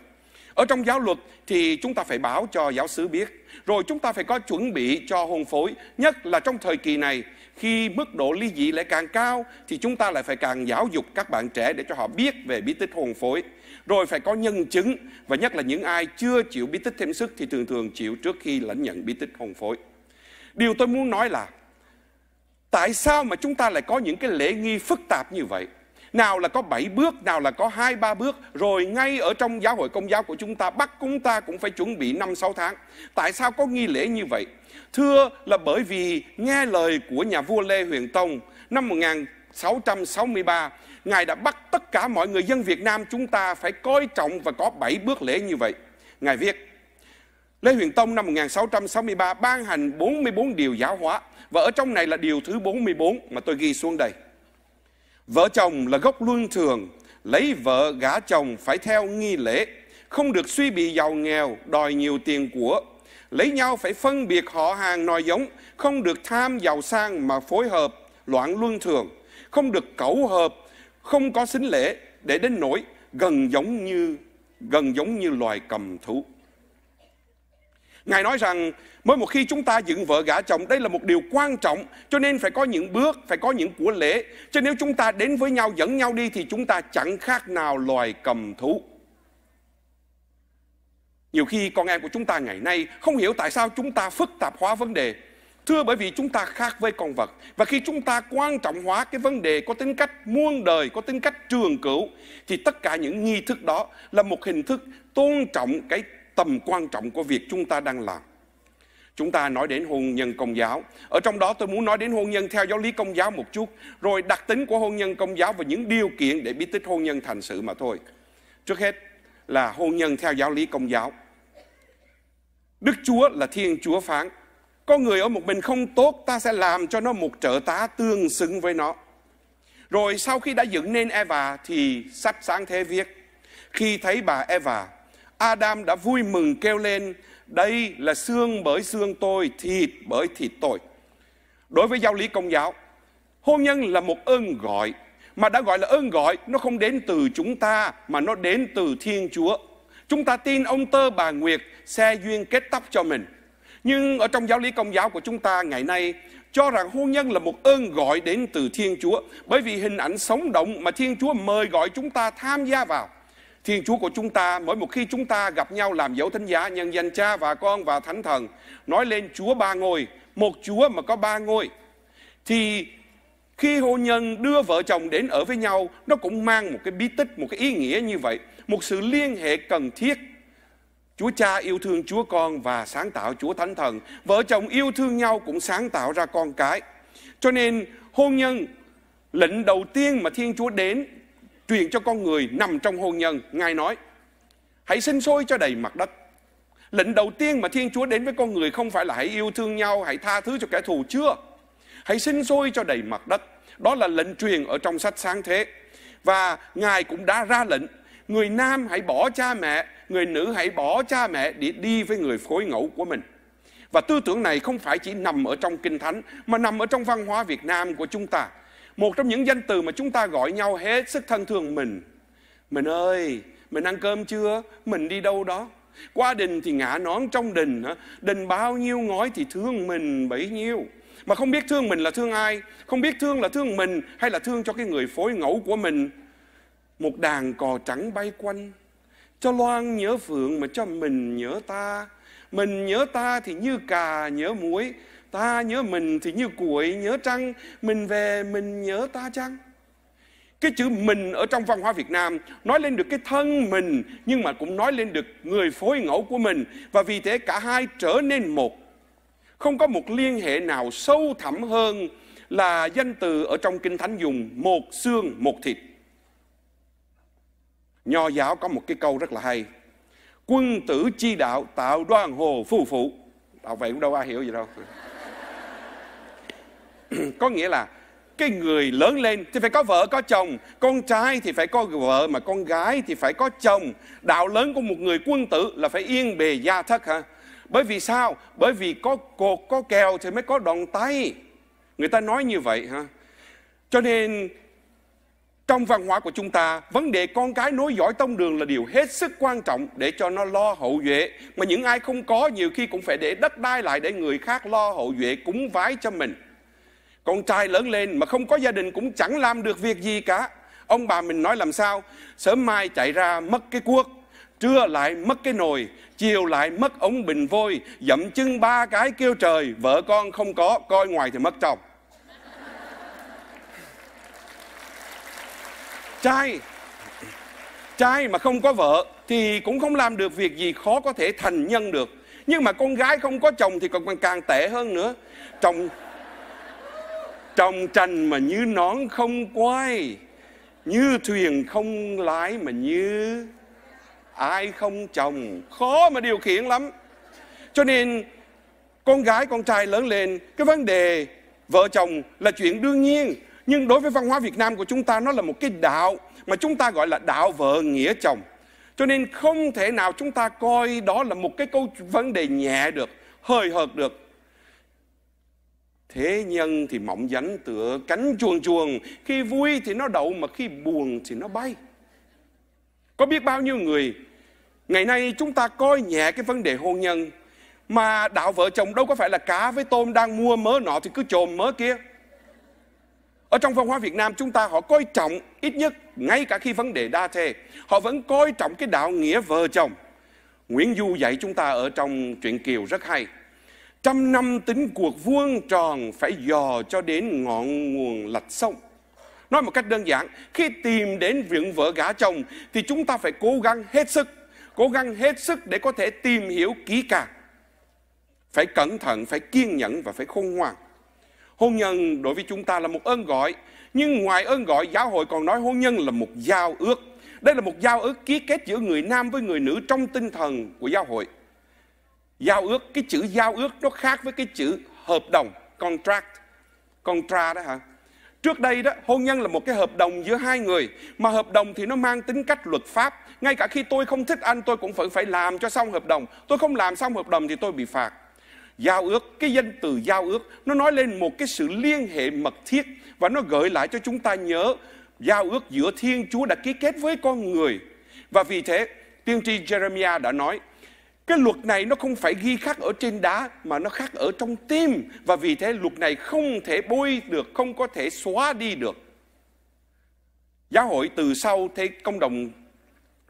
ở trong giáo luật thì chúng ta phải báo cho giáo sứ biết rồi chúng ta phải có chuẩn bị cho hôn phối nhất là trong thời kỳ này khi mức độ ly dị lại càng cao thì chúng ta lại phải càng giáo dục các bạn trẻ để cho họ biết về bí tích hồn phối rồi phải có nhân chứng và nhất là những ai chưa chịu bí tích thêm sức thì thường thường chịu trước khi lãnh nhận bí tích hồn phối điều tôi muốn nói là tại sao mà chúng ta lại có những cái lễ nghi phức tạp như vậy nào là có bảy bước, nào là có hai ba bước, rồi ngay ở trong giáo hội công giáo của chúng ta bắt chúng ta cũng phải chuẩn bị năm sáu tháng. Tại sao có nghi lễ như vậy? Thưa là bởi vì nghe lời của nhà vua Lê Huyền Tông năm 1663, Ngài đã bắt tất cả mọi người dân Việt Nam chúng ta phải coi trọng và có bảy bước lễ như vậy. Ngài viết, Lê Huyền Tông năm 1663 ban hành 44 điều giáo hóa và ở trong này là điều thứ 44 mà tôi ghi xuống đây. Vợ chồng là gốc luân thường, lấy vợ gả chồng phải theo nghi lễ, không được suy bị giàu nghèo, đòi nhiều tiền của. Lấy nhau phải phân biệt họ hàng nòi giống, không được tham giàu sang mà phối hợp, loạn luân thường, không được cẩu hợp, không có xính lễ để đến nỗi gần giống như gần giống như loài cầm thú. Ngài nói rằng mới một khi chúng ta dựng vợ gả chồng đây là một điều quan trọng cho nên phải có những bước, phải có những của lễ. cho nếu chúng ta đến với nhau dẫn nhau đi thì chúng ta chẳng khác nào loài cầm thú. Nhiều khi con em của chúng ta ngày nay không hiểu tại sao chúng ta phức tạp hóa vấn đề. Thưa bởi vì chúng ta khác với con vật Và khi chúng ta quan trọng hóa cái vấn đề có tính cách muôn đời, có tính cách trường cửu Thì tất cả những nghi thức đó là một hình thức tôn trọng cái tầm quan trọng của việc chúng ta đang làm. Chúng ta nói đến hôn nhân công giáo. Ở trong đó tôi muốn nói đến hôn nhân theo giáo lý công giáo một chút, rồi đặc tính của hôn nhân công giáo và những điều kiện để bí tích hôn nhân thành sự mà thôi. Trước hết là hôn nhân theo giáo lý công giáo. Đức Chúa là Thiên Chúa phán, có người ở một mình không tốt, ta sẽ làm cho nó một trợ tá tương xứng với nó. Rồi sau khi đã dựng nên Eva thì sách sáng thế viết, khi thấy bà Eva Adam đã vui mừng kêu lên, đây là xương bởi xương tôi, thịt bởi thịt tôi. Đối với giáo lý công giáo, hôn nhân là một ơn gọi, mà đã gọi là ơn gọi, nó không đến từ chúng ta, mà nó đến từ Thiên Chúa. Chúng ta tin ông tơ bà Nguyệt xe duyên kết tóc cho mình. Nhưng ở trong giáo lý công giáo của chúng ta ngày nay, cho rằng hôn nhân là một ơn gọi đến từ Thiên Chúa, bởi vì hình ảnh sống động mà Thiên Chúa mời gọi chúng ta tham gia vào. Thiên Chúa của chúng ta, mỗi một khi chúng ta gặp nhau làm dấu thánh giá, nhân danh cha và con và thánh thần, nói lên Chúa ba ngôi, một Chúa mà có ba ngôi, thì khi hôn nhân đưa vợ chồng đến ở với nhau, nó cũng mang một cái bí tích, một cái ý nghĩa như vậy, một sự liên hệ cần thiết. Chúa cha yêu thương Chúa con và sáng tạo Chúa Thánh Thần. Vợ chồng yêu thương nhau cũng sáng tạo ra con cái. Cho nên hôn nhân lệnh đầu tiên mà Thiên Chúa đến truyền cho con người nằm trong hôn nhân. Ngài nói, hãy sinh sôi cho đầy mặt đất. Lệnh đầu tiên mà Thiên Chúa đến với con người không phải là hãy yêu thương nhau, hãy tha thứ cho kẻ thù chưa. Hãy sinh sôi cho đầy mặt đất. Đó là lệnh truyền ở trong sách sáng thế. Và Ngài cũng đã ra lệnh, người nam hãy bỏ cha mẹ, người nữ hãy bỏ cha mẹ để đi với người phối ngẫu của mình. Và tư tưởng này không phải chỉ nằm ở trong Kinh Thánh, mà nằm ở trong văn hóa Việt Nam của chúng ta một trong những danh từ mà chúng ta gọi nhau hết sức thân thường mình mình ơi mình ăn cơm chưa mình đi đâu đó qua đình thì ngã nón trong đình đình bao nhiêu ngói thì thương mình bấy nhiêu mà không biết thương mình là thương ai không biết thương là thương mình hay là thương cho cái người phối ngẫu của mình một đàn cò trắng bay quanh cho loan nhớ phượng mà cho mình nhớ ta mình nhớ ta thì như cà nhớ muối ta nhớ mình thì như cuội nhớ trăng mình về mình nhớ ta chăng cái chữ mình ở trong văn hóa Việt Nam nói lên được cái thân mình nhưng mà cũng nói lên được người phối ngẫu của mình và vì thế cả hai trở nên một. Không có một liên hệ nào sâu thẳm hơn là danh từ ở trong Kinh Thánh dùng một xương một thịt. Nho giáo có một cái câu rất là hay. Quân tử chi đạo tạo đoan hồ phù phụ. Đạo vậy cũng đâu ai hiểu gì đâu. có nghĩa là cái người lớn lên thì phải có vợ có chồng con trai thì phải có vợ mà con gái thì phải có chồng đạo lớn của một người quân tử là phải yên bề gia thất hả bởi vì sao bởi vì có cột có kèo thì mới có đòn tay người ta nói như vậy hả cho nên trong văn hóa của chúng ta vấn đề con cái nối dõi tông đường là điều hết sức quan trọng để cho nó lo hậu duệ mà những ai không có nhiều khi cũng phải để đất đai lại để người khác lo hậu duệ cúng vái cho mình con trai lớn lên mà không có gia đình cũng chẳng làm được việc gì cả. Ông bà mình nói làm sao? Sớm mai chạy ra mất cái cuốc, trưa lại mất cái nồi, chiều lại mất ống bình vôi, dậm chân ba cái kêu trời, vợ con không có, coi ngoài thì mất chồng. Trai, trai mà không có vợ thì cũng không làm được việc gì khó có thể thành nhân được. Nhưng mà con gái không có chồng thì còn càng tệ hơn nữa. Chồng trong tranh mà như nón không quay Như thuyền không lái mà như Ai không chồng Khó mà điều khiển lắm Cho nên con gái con trai lớn lên Cái vấn đề vợ chồng là chuyện đương nhiên Nhưng đối với văn hóa Việt Nam của chúng ta Nó là một cái đạo Mà chúng ta gọi là đạo vợ nghĩa chồng cho nên không thể nào chúng ta coi đó là một cái câu vấn đề nhẹ được, hơi hợt được. Thế nhân thì mộng dánh tựa cánh chuồng chuồng, khi vui thì nó đậu mà khi buồn thì nó bay. Có biết bao nhiêu người, ngày nay chúng ta coi nhẹ cái vấn đề hôn nhân, mà đạo vợ chồng đâu có phải là cá với tôm đang mua mớ nọ thì cứ chồm mớ kia. Ở trong văn hóa Việt Nam chúng ta họ coi trọng ít nhất ngay cả khi vấn đề đa thê, họ vẫn coi trọng cái đạo nghĩa vợ chồng. Nguyễn Du dạy chúng ta ở trong truyện Kiều rất hay. Trăm năm tính cuộc vuông tròn phải dò cho đến ngọn nguồn lạch sông. Nói một cách đơn giản, khi tìm đến viện vợ gả chồng thì chúng ta phải cố gắng hết sức, cố gắng hết sức để có thể tìm hiểu kỹ càng. Phải cẩn thận, phải kiên nhẫn và phải khôn ngoan. Hôn nhân đối với chúng ta là một ơn gọi, nhưng ngoài ơn gọi giáo hội còn nói hôn nhân là một giao ước. Đây là một giao ước ký kết giữa người nam với người nữ trong tinh thần của giáo hội giao ước cái chữ giao ước nó khác với cái chữ hợp đồng contract contra đó hả Trước đây đó, hôn nhân là một cái hợp đồng giữa hai người, mà hợp đồng thì nó mang tính cách luật pháp. Ngay cả khi tôi không thích anh, tôi cũng vẫn phải làm cho xong hợp đồng. Tôi không làm xong hợp đồng thì tôi bị phạt. Giao ước, cái danh từ giao ước, nó nói lên một cái sự liên hệ mật thiết và nó gợi lại cho chúng ta nhớ giao ước giữa Thiên Chúa đã ký kết với con người. Và vì thế, tiên tri Jeremiah đã nói, cái luật này nó không phải ghi khắc ở trên đá mà nó khắc ở trong tim và vì thế luật này không thể bôi được, không có thể xóa đi được. Giáo hội từ sau thế công đồng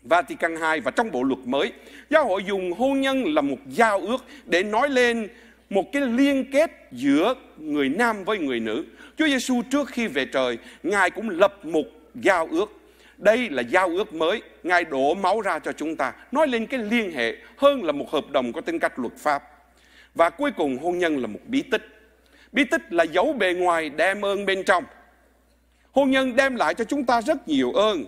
Vatican II và trong bộ luật mới, giáo hội dùng hôn nhân là một giao ước để nói lên một cái liên kết giữa người nam với người nữ. Chúa Giêsu trước khi về trời, Ngài cũng lập một giao ước đây là giao ước mới, Ngài đổ máu ra cho chúng ta, nói lên cái liên hệ hơn là một hợp đồng có tính cách luật pháp. Và cuối cùng hôn nhân là một bí tích. Bí tích là dấu bề ngoài đem ơn bên trong. Hôn nhân đem lại cho chúng ta rất nhiều ơn.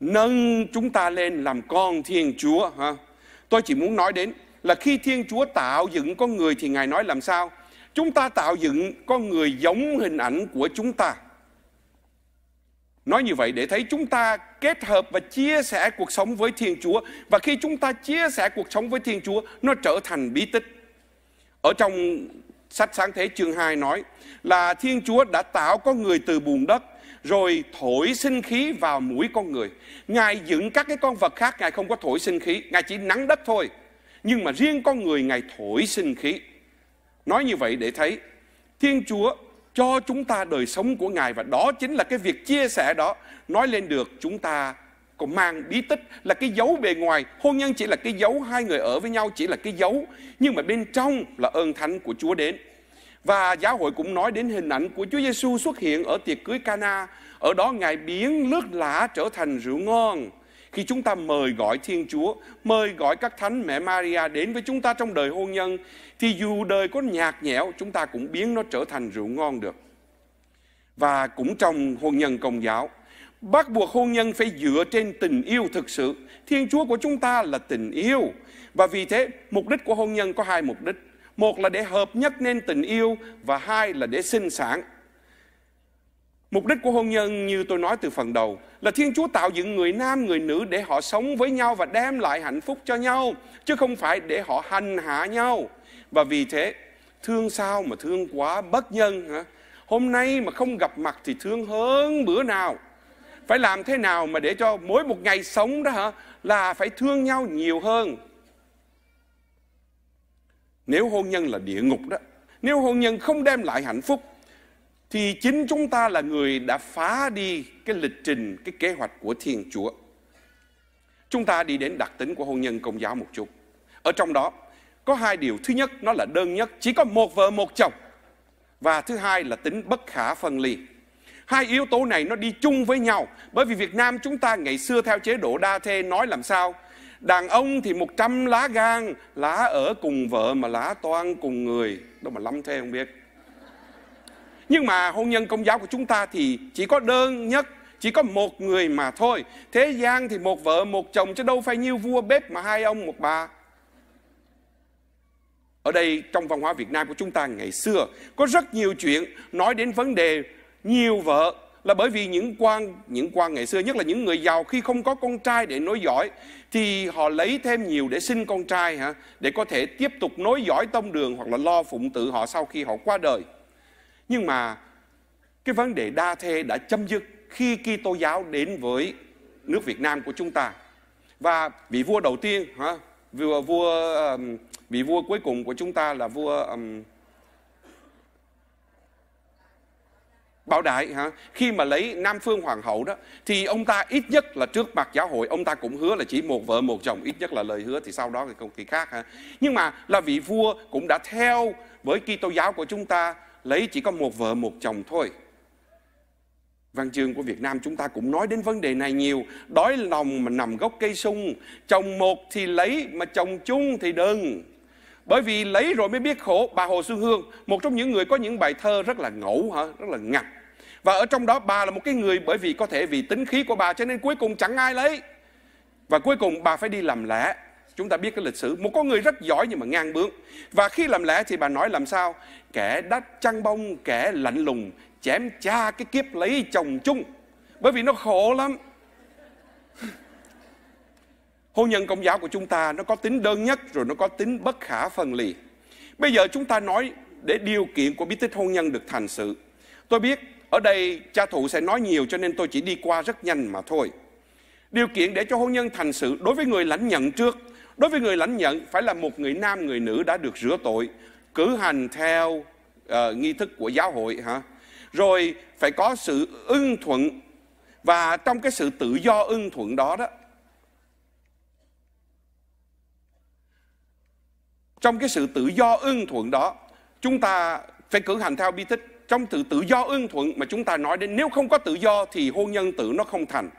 Nâng chúng ta lên làm con Thiên Chúa. Ha? Tôi chỉ muốn nói đến là khi Thiên Chúa tạo dựng con người thì Ngài nói làm sao? Chúng ta tạo dựng con người giống hình ảnh của chúng ta. Nói như vậy để thấy chúng ta kết hợp và chia sẻ cuộc sống với Thiên Chúa. Và khi chúng ta chia sẻ cuộc sống với Thiên Chúa, nó trở thành bí tích. Ở trong sách sáng thế chương 2 nói là Thiên Chúa đã tạo con người từ bùn đất rồi thổi sinh khí vào mũi con người. Ngài dựng các cái con vật khác Ngài không có thổi sinh khí, Ngài chỉ nắng đất thôi. Nhưng mà riêng con người Ngài thổi sinh khí. Nói như vậy để thấy Thiên Chúa cho chúng ta đời sống của Ngài và đó chính là cái việc chia sẻ đó nói lên được chúng ta có mang bí tích là cái dấu bề ngoài hôn nhân chỉ là cái dấu hai người ở với nhau chỉ là cái dấu nhưng mà bên trong là ơn thánh của Chúa đến và giáo hội cũng nói đến hình ảnh của Chúa Giêsu xuất hiện ở tiệc cưới Cana ở đó Ngài biến nước lã trở thành rượu ngon khi chúng ta mời gọi Thiên Chúa, mời gọi các thánh mẹ Maria đến với chúng ta trong đời hôn nhân, thì dù đời có nhạt nhẽo, chúng ta cũng biến nó trở thành rượu ngon được. Và cũng trong hôn nhân công giáo, bắt buộc hôn nhân phải dựa trên tình yêu thực sự. Thiên Chúa của chúng ta là tình yêu. Và vì thế, mục đích của hôn nhân có hai mục đích. Một là để hợp nhất nên tình yêu và hai là để sinh sản. Mục đích của hôn nhân như tôi nói từ phần đầu là Thiên Chúa tạo dựng người nam, người nữ để họ sống với nhau và đem lại hạnh phúc cho nhau, chứ không phải để họ hành hạ nhau. Và vì thế, thương sao mà thương quá bất nhân hả? Hôm nay mà không gặp mặt thì thương hơn bữa nào. Phải làm thế nào mà để cho mỗi một ngày sống đó hả? Là phải thương nhau nhiều hơn. Nếu hôn nhân là địa ngục đó, nếu hôn nhân không đem lại hạnh phúc thì chính chúng ta là người đã phá đi cái lịch trình, cái kế hoạch của Thiên Chúa. Chúng ta đi đến đặc tính của hôn nhân công giáo một chút. Ở trong đó có hai điều. Thứ nhất, nó là đơn nhất, chỉ có một vợ một chồng. Và thứ hai là tính bất khả phân ly. Hai yếu tố này nó đi chung với nhau. Bởi vì Việt Nam chúng ta ngày xưa theo chế độ đa thê nói làm sao? Đàn ông thì 100 lá gan, lá ở cùng vợ mà lá toan cùng người. Đâu mà lắm thê không biết nhưng mà hôn nhân công giáo của chúng ta thì chỉ có đơn nhất, chỉ có một người mà thôi. Thế gian thì một vợ, một chồng chứ đâu phải nhiêu vua bếp mà hai ông, một bà. Ở đây trong văn hóa Việt Nam của chúng ta ngày xưa có rất nhiều chuyện nói đến vấn đề nhiều vợ là bởi vì những quan những quan ngày xưa nhất là những người giàu khi không có con trai để nối dõi thì họ lấy thêm nhiều để sinh con trai hả để có thể tiếp tục nối dõi tông đường hoặc là lo phụng tự họ sau khi họ qua đời. Nhưng mà cái vấn đề đa thê đã chấm dứt khi Kitô giáo đến với nước Việt Nam của chúng ta. Và vị vua đầu tiên, hả? Vua, vua, um, vị vua cuối cùng của chúng ta là vua um, Bảo Đại hả? Khi mà lấy Nam Phương Hoàng hậu đó thì ông ta ít nhất là trước mặt giáo hội ông ta cũng hứa là chỉ một vợ một chồng ít nhất là lời hứa thì sau đó thì không kỳ khác hả? Nhưng mà là vị vua cũng đã theo với Kitô giáo của chúng ta lấy chỉ có một vợ một chồng thôi. Văn chương của Việt Nam chúng ta cũng nói đến vấn đề này nhiều. Đói lòng mà nằm gốc cây sung, chồng một thì lấy mà chồng chung thì đừng. Bởi vì lấy rồi mới biết khổ, bà Hồ Xuân Hương, một trong những người có những bài thơ rất là ngẫu, hả rất là ngặt. Và ở trong đó bà là một cái người bởi vì có thể vì tính khí của bà cho nên cuối cùng chẳng ai lấy. Và cuối cùng bà phải đi làm lẽ chúng ta biết cái lịch sử một con người rất giỏi nhưng mà ngang bướng và khi làm lẽ thì bà nói làm sao kẻ đắt chăn bông kẻ lạnh lùng chém cha cái kiếp lấy chồng chung bởi vì nó khổ lắm hôn nhân công giáo của chúng ta nó có tính đơn nhất rồi nó có tính bất khả phân lì bây giờ chúng ta nói để điều kiện của bí tích hôn nhân được thành sự tôi biết ở đây cha thụ sẽ nói nhiều cho nên tôi chỉ đi qua rất nhanh mà thôi điều kiện để cho hôn nhân thành sự đối với người lãnh nhận trước Đối với người lãnh nhận phải là một người nam người nữ đã được rửa tội, cử hành theo uh, nghi thức của giáo hội hả? Rồi phải có sự ưng thuận và trong cái sự tự do ưng thuận đó đó trong cái sự tự do ưng thuận đó chúng ta phải cử hành theo bi tích trong sự tự do ưng thuận mà chúng ta nói đến nếu không có tự do thì hôn nhân tự nó không thành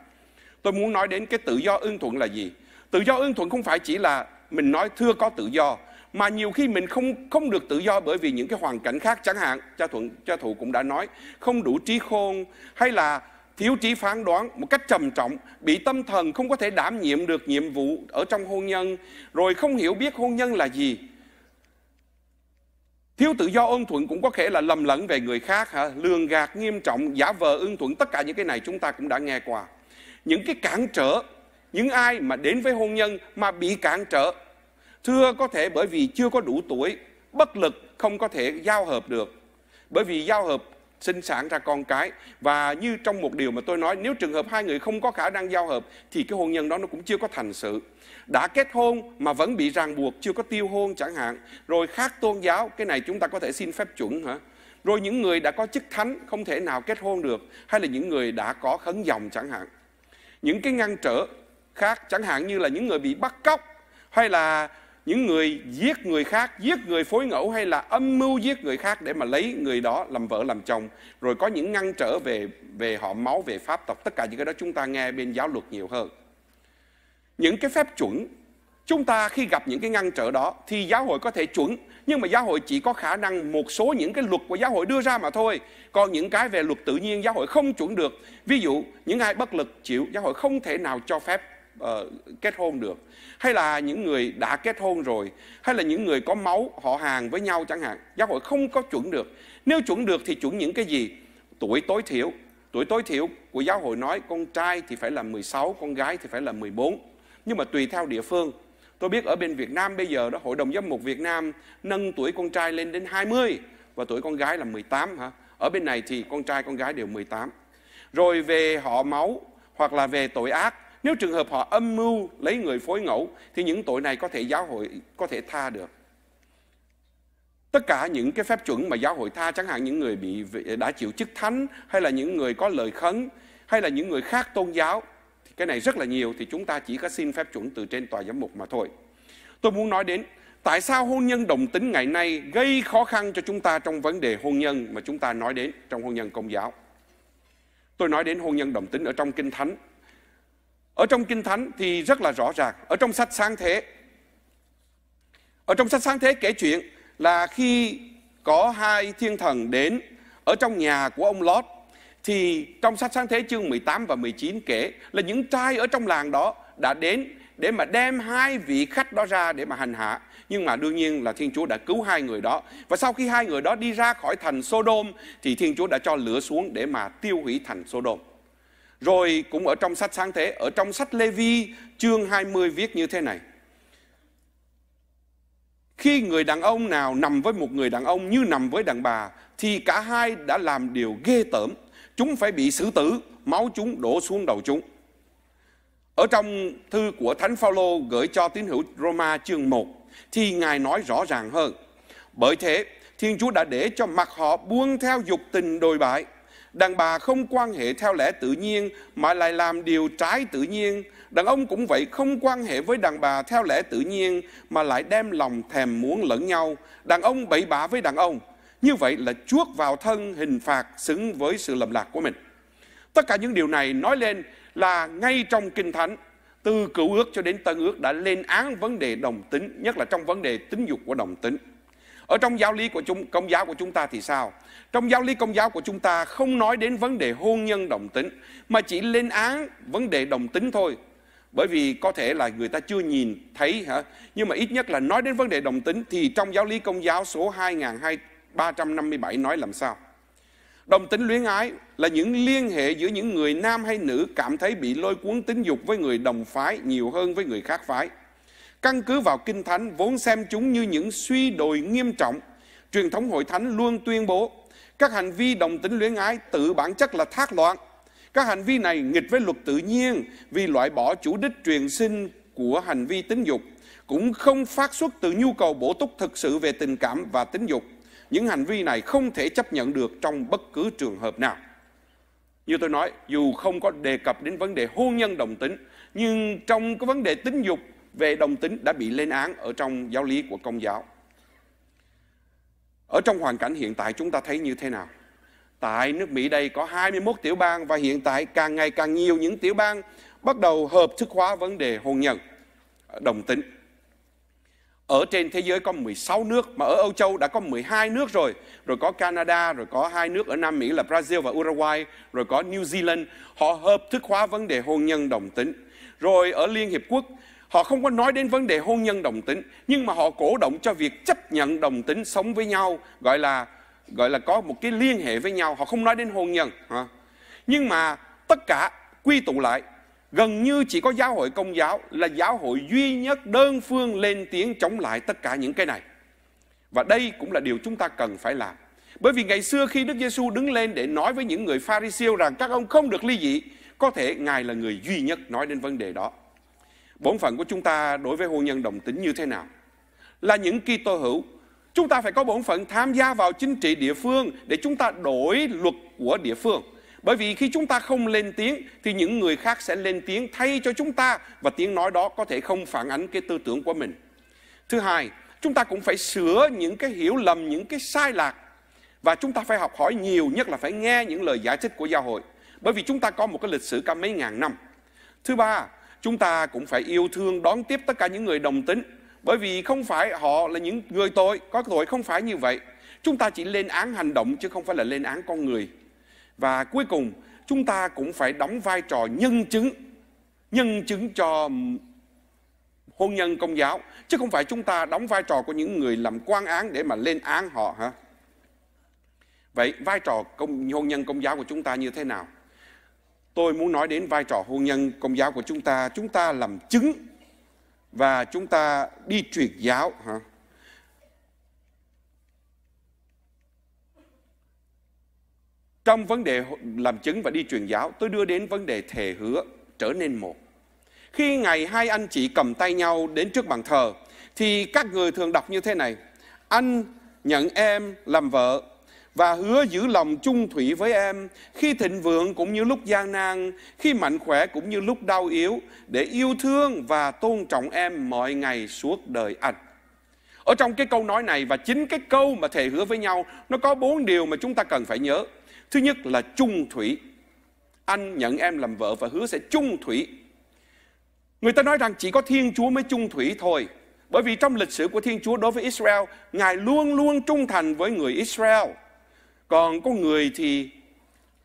tôi muốn nói đến cái tự do ưng thuận là gì Tự do ưng thuận không phải chỉ là mình nói thưa có tự do mà nhiều khi mình không không được tự do bởi vì những cái hoàn cảnh khác chẳng hạn cha thuận cha thụ cũng đã nói không đủ trí khôn hay là thiếu trí phán đoán một cách trầm trọng bị tâm thần không có thể đảm nhiệm được nhiệm vụ ở trong hôn nhân rồi không hiểu biết hôn nhân là gì thiếu tự do ưng thuận cũng có thể là lầm lẫn về người khác hả lường gạt nghiêm trọng giả vờ ưng thuận tất cả những cái này chúng ta cũng đã nghe qua những cái cản trở những ai mà đến với hôn nhân mà bị cản trở, thưa có thể bởi vì chưa có đủ tuổi, bất lực không có thể giao hợp được. Bởi vì giao hợp sinh sản ra con cái và như trong một điều mà tôi nói nếu trường hợp hai người không có khả năng giao hợp thì cái hôn nhân đó nó cũng chưa có thành sự đã kết hôn mà vẫn bị ràng buộc chưa có tiêu hôn chẳng hạn rồi khác tôn giáo cái này chúng ta có thể xin phép chuẩn hả rồi những người đã có chức thánh không thể nào kết hôn được hay là những người đã có khấn dòng chẳng hạn những cái ngăn trở khác chẳng hạn như là những người bị bắt cóc hay là những người giết người khác, giết người phối ngẫu hay là âm mưu giết người khác để mà lấy người đó làm vợ làm chồng, rồi có những ngăn trở về về họ máu, về pháp tộc, tất cả những cái đó chúng ta nghe bên giáo luật nhiều hơn. Những cái phép chuẩn, chúng ta khi gặp những cái ngăn trở đó thì giáo hội có thể chuẩn, nhưng mà giáo hội chỉ có khả năng một số những cái luật của giáo hội đưa ra mà thôi. Còn những cái về luật tự nhiên giáo hội không chuẩn được. Ví dụ, những ai bất lực chịu, giáo hội không thể nào cho phép uh, kết hôn được hay là những người đã kết hôn rồi hay là những người có máu họ hàng với nhau chẳng hạn giáo hội không có chuẩn được nếu chuẩn được thì chuẩn những cái gì tuổi tối thiểu tuổi tối thiểu của giáo hội nói con trai thì phải là 16 con gái thì phải là 14 nhưng mà tùy theo địa phương tôi biết ở bên Việt Nam bây giờ đó hội đồng giám mục Việt Nam nâng tuổi con trai lên đến 20 và tuổi con gái là 18 hả ở bên này thì con trai con gái đều 18 rồi về họ máu hoặc là về tội ác nếu trường hợp họ âm mưu lấy người phối ngẫu thì những tội này có thể giáo hội có thể tha được. Tất cả những cái phép chuẩn mà giáo hội tha chẳng hạn những người bị đã chịu chức thánh hay là những người có lời khấn hay là những người khác tôn giáo thì cái này rất là nhiều thì chúng ta chỉ có xin phép chuẩn từ trên tòa giám mục mà thôi. Tôi muốn nói đến tại sao hôn nhân đồng tính ngày nay gây khó khăn cho chúng ta trong vấn đề hôn nhân mà chúng ta nói đến trong hôn nhân công giáo. Tôi nói đến hôn nhân đồng tính ở trong Kinh Thánh ở trong Kinh Thánh thì rất là rõ ràng. Ở trong sách sáng thế. Ở trong sách sáng thế kể chuyện là khi có hai thiên thần đến ở trong nhà của ông Lót thì trong sách sáng thế chương 18 và 19 kể là những trai ở trong làng đó đã đến để mà đem hai vị khách đó ra để mà hành hạ. Nhưng mà đương nhiên là Thiên Chúa đã cứu hai người đó. Và sau khi hai người đó đi ra khỏi thành Sodom thì Thiên Chúa đã cho lửa xuống để mà tiêu hủy thành Sodom. Rồi cũng ở trong sách sáng thế, ở trong sách Lê Vi chương 20 viết như thế này. Khi người đàn ông nào nằm với một người đàn ông như nằm với đàn bà thì cả hai đã làm điều ghê tởm. Chúng phải bị xử tử, máu chúng đổ xuống đầu chúng. Ở trong thư của Thánh Phaolô gửi cho tín hữu Roma chương 1 thì Ngài nói rõ ràng hơn. Bởi thế, Thiên Chúa đã để cho mặt họ buông theo dục tình đồi bại Đàn bà không quan hệ theo lẽ tự nhiên mà lại làm điều trái tự nhiên. Đàn ông cũng vậy, không quan hệ với đàn bà theo lẽ tự nhiên mà lại đem lòng thèm muốn lẫn nhau. Đàn ông bậy bạ với đàn ông. Như vậy là chuốc vào thân hình phạt xứng với sự lầm lạc của mình. Tất cả những điều này nói lên là ngay trong Kinh Thánh, từ cựu ước cho đến tân ước đã lên án vấn đề đồng tính, nhất là trong vấn đề tính dục của đồng tính. Ở trong giáo lý của chúng công giáo của chúng ta thì sao? Trong giáo lý công giáo của chúng ta không nói đến vấn đề hôn nhân đồng tính mà chỉ lên án vấn đề đồng tính thôi. Bởi vì có thể là người ta chưa nhìn thấy hả? Nhưng mà ít nhất là nói đến vấn đề đồng tính thì trong giáo lý công giáo số 2357 nói làm sao? Đồng tính luyến ái là những liên hệ giữa những người nam hay nữ cảm thấy bị lôi cuốn tính dục với người đồng phái nhiều hơn với người khác phái. Căn cứ vào Kinh Thánh vốn xem chúng như những suy đồi nghiêm trọng, truyền thống hội thánh luôn tuyên bố các hành vi đồng tính luyến ái tự bản chất là thác loạn. Các hành vi này nghịch với luật tự nhiên vì loại bỏ chủ đích truyền sinh của hành vi tính dục, cũng không phát xuất từ nhu cầu bổ túc thực sự về tình cảm và tính dục. Những hành vi này không thể chấp nhận được trong bất cứ trường hợp nào. Như tôi nói, dù không có đề cập đến vấn đề hôn nhân đồng tính, nhưng trong cái vấn đề tính dục về đồng tính đã bị lên án ở trong giáo lý của công giáo. Ở trong hoàn cảnh hiện tại chúng ta thấy như thế nào? Tại nước Mỹ đây có 21 tiểu bang và hiện tại càng ngày càng nhiều những tiểu bang bắt đầu hợp thức hóa vấn đề hôn nhân, đồng tính. Ở trên thế giới có 16 nước mà ở Âu Châu đã có 12 nước rồi, rồi có Canada, rồi có hai nước ở Nam Mỹ là Brazil và Uruguay, rồi có New Zealand, họ hợp thức hóa vấn đề hôn nhân đồng tính. Rồi ở Liên Hiệp Quốc Họ không có nói đến vấn đề hôn nhân đồng tính, nhưng mà họ cổ động cho việc chấp nhận đồng tính sống với nhau, gọi là gọi là có một cái liên hệ với nhau, họ không nói đến hôn nhân. Hả? Nhưng mà tất cả quy tụ lại, gần như chỉ có giáo hội công giáo là giáo hội duy nhất đơn phương lên tiếng chống lại tất cả những cái này. Và đây cũng là điều chúng ta cần phải làm. Bởi vì ngày xưa khi Đức Giêsu đứng lên để nói với những người Pha Pharisêu rằng các ông không được ly dị, có thể Ngài là người duy nhất nói đến vấn đề đó bổn phận của chúng ta đối với hôn nhân đồng tính như thế nào là những Kitô hữu chúng ta phải có bổn phận tham gia vào chính trị địa phương để chúng ta đổi luật của địa phương bởi vì khi chúng ta không lên tiếng thì những người khác sẽ lên tiếng thay cho chúng ta và tiếng nói đó có thể không phản ánh cái tư tưởng của mình thứ hai chúng ta cũng phải sửa những cái hiểu lầm những cái sai lạc và chúng ta phải học hỏi nhiều nhất là phải nghe những lời giải thích của giáo hội bởi vì chúng ta có một cái lịch sử cả mấy ngàn năm thứ ba chúng ta cũng phải yêu thương đón tiếp tất cả những người đồng tính bởi vì không phải họ là những người tội có tội không phải như vậy chúng ta chỉ lên án hành động chứ không phải là lên án con người và cuối cùng chúng ta cũng phải đóng vai trò nhân chứng nhân chứng cho hôn nhân công giáo chứ không phải chúng ta đóng vai trò của những người làm quan án để mà lên án họ hả vậy vai trò công, hôn nhân công giáo của chúng ta như thế nào tôi muốn nói đến vai trò hôn nhân công giáo của chúng ta chúng ta làm chứng và chúng ta đi truyền giáo hả trong vấn đề làm chứng và đi truyền giáo tôi đưa đến vấn đề thề hứa trở nên một khi ngày hai anh chị cầm tay nhau đến trước bàn thờ thì các người thường đọc như thế này anh nhận em làm vợ và hứa giữ lòng chung thủy với em khi thịnh vượng cũng như lúc gian nan, khi mạnh khỏe cũng như lúc đau yếu để yêu thương và tôn trọng em mọi ngày suốt đời anh. Ở trong cái câu nói này và chính cái câu mà thề hứa với nhau nó có bốn điều mà chúng ta cần phải nhớ. Thứ nhất là chung thủy. Anh nhận em làm vợ và hứa sẽ chung thủy. Người ta nói rằng chỉ có Thiên Chúa mới chung thủy thôi. Bởi vì trong lịch sử của Thiên Chúa đối với Israel, Ngài luôn luôn trung thành với người Israel còn có người thì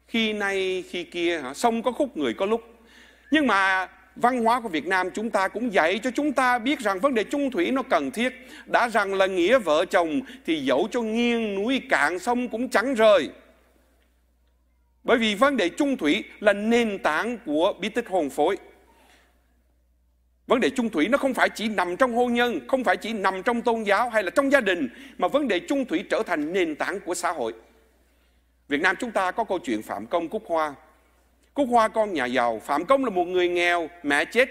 khi nay khi kia hả sông có khúc người có lúc nhưng mà văn hóa của Việt Nam chúng ta cũng dạy cho chúng ta biết rằng vấn đề chung thủy nó cần thiết đã rằng là nghĩa vợ chồng thì dẫu cho nghiêng núi cạn sông cũng chẳng rời bởi vì vấn đề chung thủy là nền tảng của bí tích hồn phối Vấn đề chung thủy nó không phải chỉ nằm trong hôn nhân, không phải chỉ nằm trong tôn giáo hay là trong gia đình, mà vấn đề chung thủy trở thành nền tảng của xã hội. Việt Nam chúng ta có câu chuyện Phạm Công Cúc Hoa. Cúc Hoa con nhà giàu, Phạm Công là một người nghèo, mẹ chết,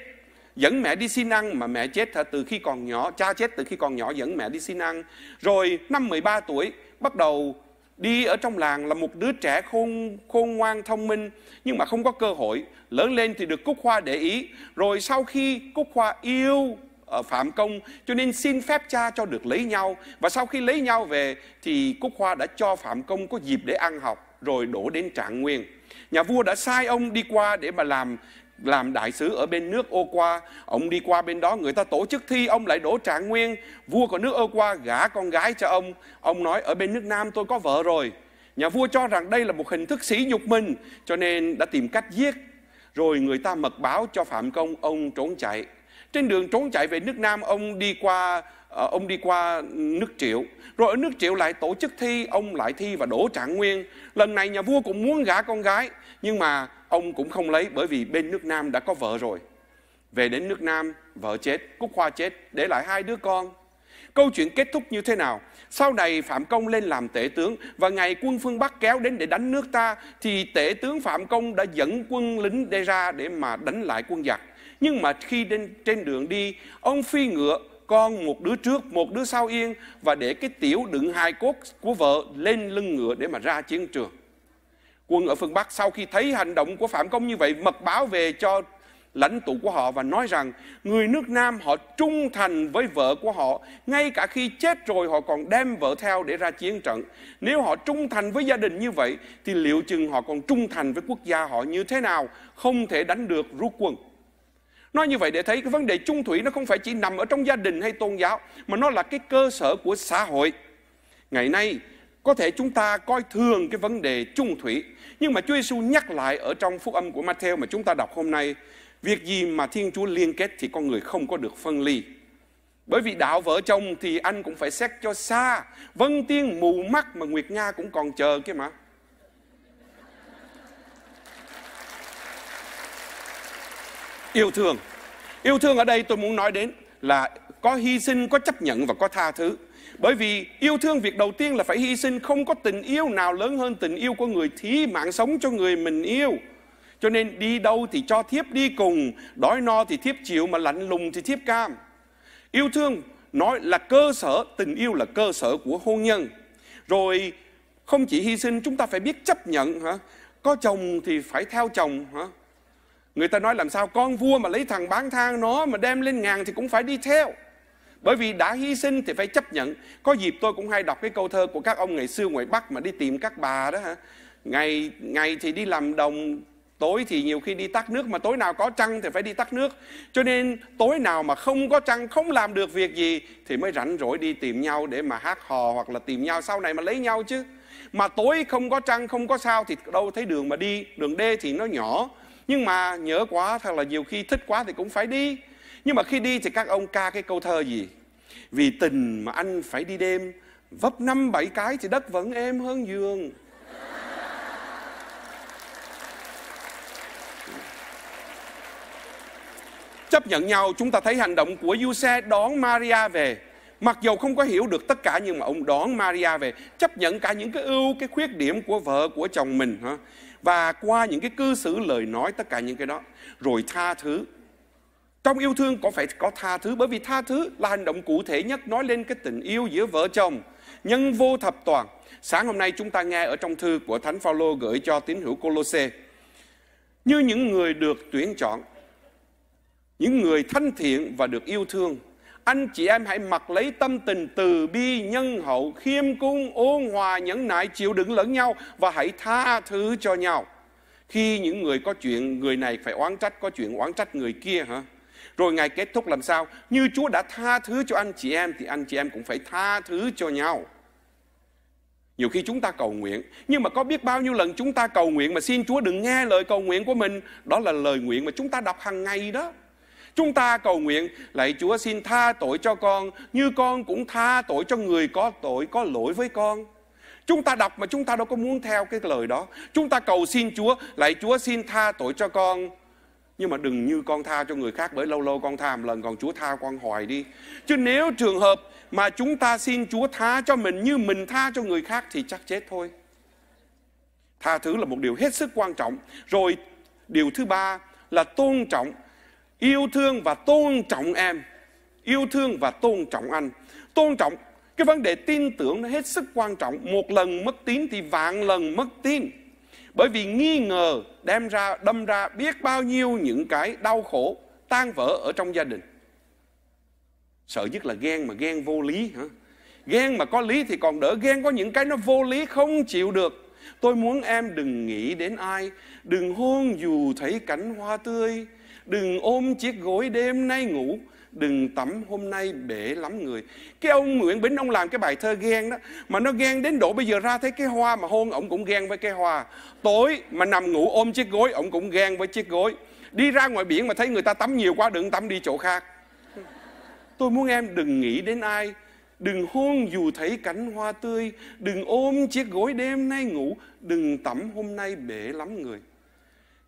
dẫn mẹ đi xin ăn mà mẹ chết từ khi còn nhỏ, cha chết từ khi còn nhỏ dẫn mẹ đi xin ăn. Rồi năm 13 tuổi bắt đầu đi ở trong làng là một đứa trẻ khôn khôn ngoan thông minh nhưng mà không có cơ hội lớn lên thì được cúc hoa để ý rồi sau khi cúc hoa yêu ở phạm công cho nên xin phép cha cho được lấy nhau và sau khi lấy nhau về thì Cúc Hoa đã cho phạm công có dịp để ăn học rồi đổ đến Trạng Nguyên. Nhà vua đã sai ông đi qua để mà làm làm đại sứ ở bên nước ô qua ông đi qua bên đó người ta tổ chức thi ông lại đổ trạng nguyên vua của nước ô qua gả con gái cho ông ông nói ở bên nước nam tôi có vợ rồi nhà vua cho rằng đây là một hình thức sỉ nhục mình cho nên đã tìm cách giết rồi người ta mật báo cho phạm công ông trốn chạy trên đường trốn chạy về nước Nam, ông đi qua ờ, ông đi qua nước Triệu. Rồi ở nước Triệu lại tổ chức thi, ông lại thi và đổ trạng nguyên. Lần này nhà vua cũng muốn gả con gái, nhưng mà ông cũng không lấy bởi vì bên nước Nam đã có vợ rồi. Về đến nước Nam, vợ chết, Cúc Hoa chết, để lại hai đứa con. Câu chuyện kết thúc như thế nào? Sau này Phạm Công lên làm tể tướng và ngày quân phương Bắc kéo đến để đánh nước ta thì tể tướng Phạm Công đã dẫn quân lính đi ra để mà đánh lại quân giặc. Nhưng mà khi trên, trên đường đi, ông phi ngựa, con một đứa trước, một đứa sau yên và để cái tiểu đựng hai cốt của vợ lên lưng ngựa để mà ra chiến trường. Quân ở phương Bắc sau khi thấy hành động của Phạm Công như vậy mật báo về cho lãnh tụ của họ và nói rằng người nước Nam họ trung thành với vợ của họ, ngay cả khi chết rồi họ còn đem vợ theo để ra chiến trận. Nếu họ trung thành với gia đình như vậy thì liệu chừng họ còn trung thành với quốc gia họ như thế nào, không thể đánh được rút quân. Nói như vậy để thấy cái vấn đề chung thủy nó không phải chỉ nằm ở trong gia đình hay tôn giáo, mà nó là cái cơ sở của xã hội. Ngày nay, có thể chúng ta coi thường cái vấn đề chung thủy, nhưng mà Chúa Giêsu nhắc lại ở trong phúc âm của Matthew mà chúng ta đọc hôm nay, việc gì mà Thiên Chúa liên kết thì con người không có được phân ly. Bởi vì đạo vợ chồng thì anh cũng phải xét cho xa, vân tiên mù mắt mà Nguyệt Nga cũng còn chờ cái mà. Yêu thương. Yêu thương ở đây tôi muốn nói đến là có hy sinh, có chấp nhận và có tha thứ. Bởi vì yêu thương việc đầu tiên là phải hy sinh, không có tình yêu nào lớn hơn tình yêu của người thí mạng sống cho người mình yêu. Cho nên đi đâu thì cho thiếp đi cùng, đói no thì thiếp chịu mà lạnh lùng thì thiếp cam. Yêu thương nói là cơ sở, tình yêu là cơ sở của hôn nhân. Rồi không chỉ hy sinh, chúng ta phải biết chấp nhận hả? Có chồng thì phải theo chồng hả? Người ta nói làm sao con vua mà lấy thằng bán thang nó mà đem lên ngàn thì cũng phải đi theo. Bởi vì đã hy sinh thì phải chấp nhận. Có dịp tôi cũng hay đọc cái câu thơ của các ông ngày xưa ngoài Bắc mà đi tìm các bà đó hả. Ngày ngày thì đi làm đồng, tối thì nhiều khi đi tắt nước mà tối nào có trăng thì phải đi tắt nước. Cho nên tối nào mà không có trăng, không làm được việc gì thì mới rảnh rỗi đi tìm nhau để mà hát hò hoặc là tìm nhau sau này mà lấy nhau chứ. Mà tối không có trăng, không có sao thì đâu thấy đường mà đi, đường đê thì nó nhỏ nhưng mà nhớ quá thật là nhiều khi thích quá thì cũng phải đi nhưng mà khi đi thì các ông ca cái câu thơ gì vì tình mà anh phải đi đêm vấp năm bảy cái thì đất vẫn êm hơn giường chấp nhận nhau chúng ta thấy hành động của Giuse đón Maria về mặc dù không có hiểu được tất cả nhưng mà ông đón Maria về chấp nhận cả những cái ưu cái khuyết điểm của vợ của chồng mình hả và qua những cái cư xử lời nói tất cả những cái đó rồi tha thứ trong yêu thương có phải có tha thứ bởi vì tha thứ là hành động cụ thể nhất nói lên cái tình yêu giữa vợ chồng nhân vô thập toàn sáng hôm nay chúng ta nghe ở trong thư của thánh phaolô gửi cho tín hữu colosse như những người được tuyển chọn những người thanh thiện và được yêu thương anh chị em hãy mặc lấy tâm tình từ bi nhân hậu khiêm cung ôn hòa nhẫn nại chịu đựng lẫn nhau và hãy tha thứ cho nhau khi những người có chuyện người này phải oán trách có chuyện oán trách người kia hả rồi ngày kết thúc làm sao như chúa đã tha thứ cho anh chị em thì anh chị em cũng phải tha thứ cho nhau nhiều khi chúng ta cầu nguyện nhưng mà có biết bao nhiêu lần chúng ta cầu nguyện mà xin chúa đừng nghe lời cầu nguyện của mình đó là lời nguyện mà chúng ta đọc hàng ngày đó Chúng ta cầu nguyện, lạy Chúa xin tha tội cho con, như con cũng tha tội cho người có tội, có lỗi với con. Chúng ta đọc mà chúng ta đâu có muốn theo cái lời đó. Chúng ta cầu xin Chúa, lạy Chúa xin tha tội cho con. Nhưng mà đừng như con tha cho người khác bởi lâu lâu con tha một lần còn Chúa tha con hoài đi. Chứ nếu trường hợp mà chúng ta xin Chúa tha cho mình như mình tha cho người khác thì chắc chết thôi. Tha thứ là một điều hết sức quan trọng. Rồi điều thứ ba là tôn trọng yêu thương và tôn trọng em yêu thương và tôn trọng anh tôn trọng cái vấn đề tin tưởng nó hết sức quan trọng một lần mất tín thì vạn lần mất tin bởi vì nghi ngờ đem ra đâm ra biết bao nhiêu những cái đau khổ tan vỡ ở trong gia đình sợ nhất là ghen mà ghen vô lý hả ghen mà có lý thì còn đỡ ghen có những cái nó vô lý không chịu được tôi muốn em đừng nghĩ đến ai đừng hôn dù thấy cảnh hoa tươi đừng ôm chiếc gối đêm nay ngủ đừng tắm hôm nay bể lắm người cái ông nguyễn bính ông làm cái bài thơ ghen đó mà nó ghen đến độ bây giờ ra thấy cái hoa mà hôn ổng cũng ghen với cái hoa tối mà nằm ngủ ôm chiếc gối ổng cũng ghen với chiếc gối đi ra ngoài biển mà thấy người ta tắm nhiều quá đừng tắm đi chỗ khác tôi muốn em đừng nghĩ đến ai đừng hôn dù thấy cảnh hoa tươi đừng ôm chiếc gối đêm nay ngủ đừng tắm hôm nay bể lắm người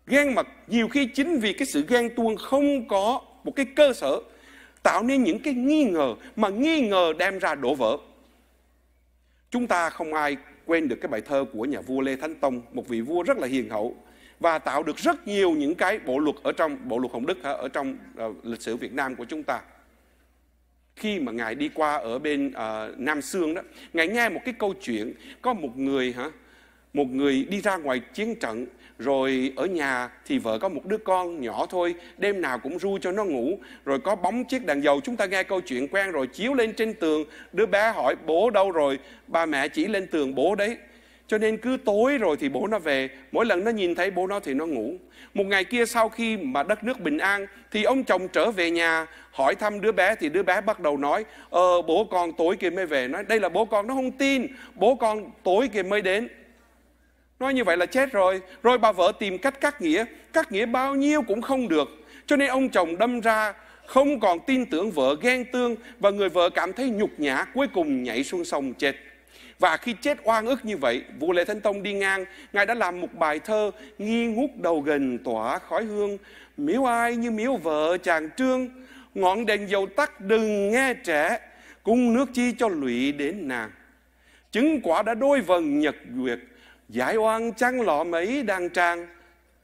Ghen mà nhiều khi chính vì cái sự ghen tuông không có một cái cơ sở tạo nên những cái nghi ngờ mà nghi ngờ đem ra đổ vỡ. Chúng ta không ai quên được cái bài thơ của nhà vua Lê Thánh Tông, một vị vua rất là hiền hậu và tạo được rất nhiều những cái bộ luật ở trong bộ luật Hồng Đức ở trong ờ, lịch sử Việt Nam của chúng ta. Khi mà ngài đi qua ở bên uh, Nam Sương đó, ngài nghe một cái câu chuyện có một người hả một người đi ra ngoài chiến trận rồi ở nhà thì vợ có một đứa con nhỏ thôi đêm nào cũng ru cho nó ngủ rồi có bóng chiếc đèn dầu chúng ta nghe câu chuyện quen rồi chiếu lên trên tường đứa bé hỏi bố đâu rồi bà mẹ chỉ lên tường bố đấy cho nên cứ tối rồi thì bố nó về mỗi lần nó nhìn thấy bố nó thì nó ngủ một ngày kia sau khi mà đất nước bình an thì ông chồng trở về nhà hỏi thăm đứa bé thì đứa bé bắt đầu nói ờ bố con tối kia mới về nói đây là bố con nó không tin bố con tối kia mới đến Nói như vậy là chết rồi. Rồi bà vợ tìm cách cắt nghĩa. Cắt nghĩa bao nhiêu cũng không được. Cho nên ông chồng đâm ra không còn tin tưởng vợ ghen tương và người vợ cảm thấy nhục nhã cuối cùng nhảy xuống sông chết. Và khi chết oan ức như vậy, vua Lê thanh Tông đi ngang, Ngài đã làm một bài thơ nghi ngút đầu gần tỏa khói hương, miếu ai như miếu vợ chàng trương, ngọn đèn dầu tắt đừng nghe trẻ, cung nước chi cho lụy đến nàng. Chứng quả đã đôi vần nhật duyệt, Giải oan chăng lọ mấy đàn tràng,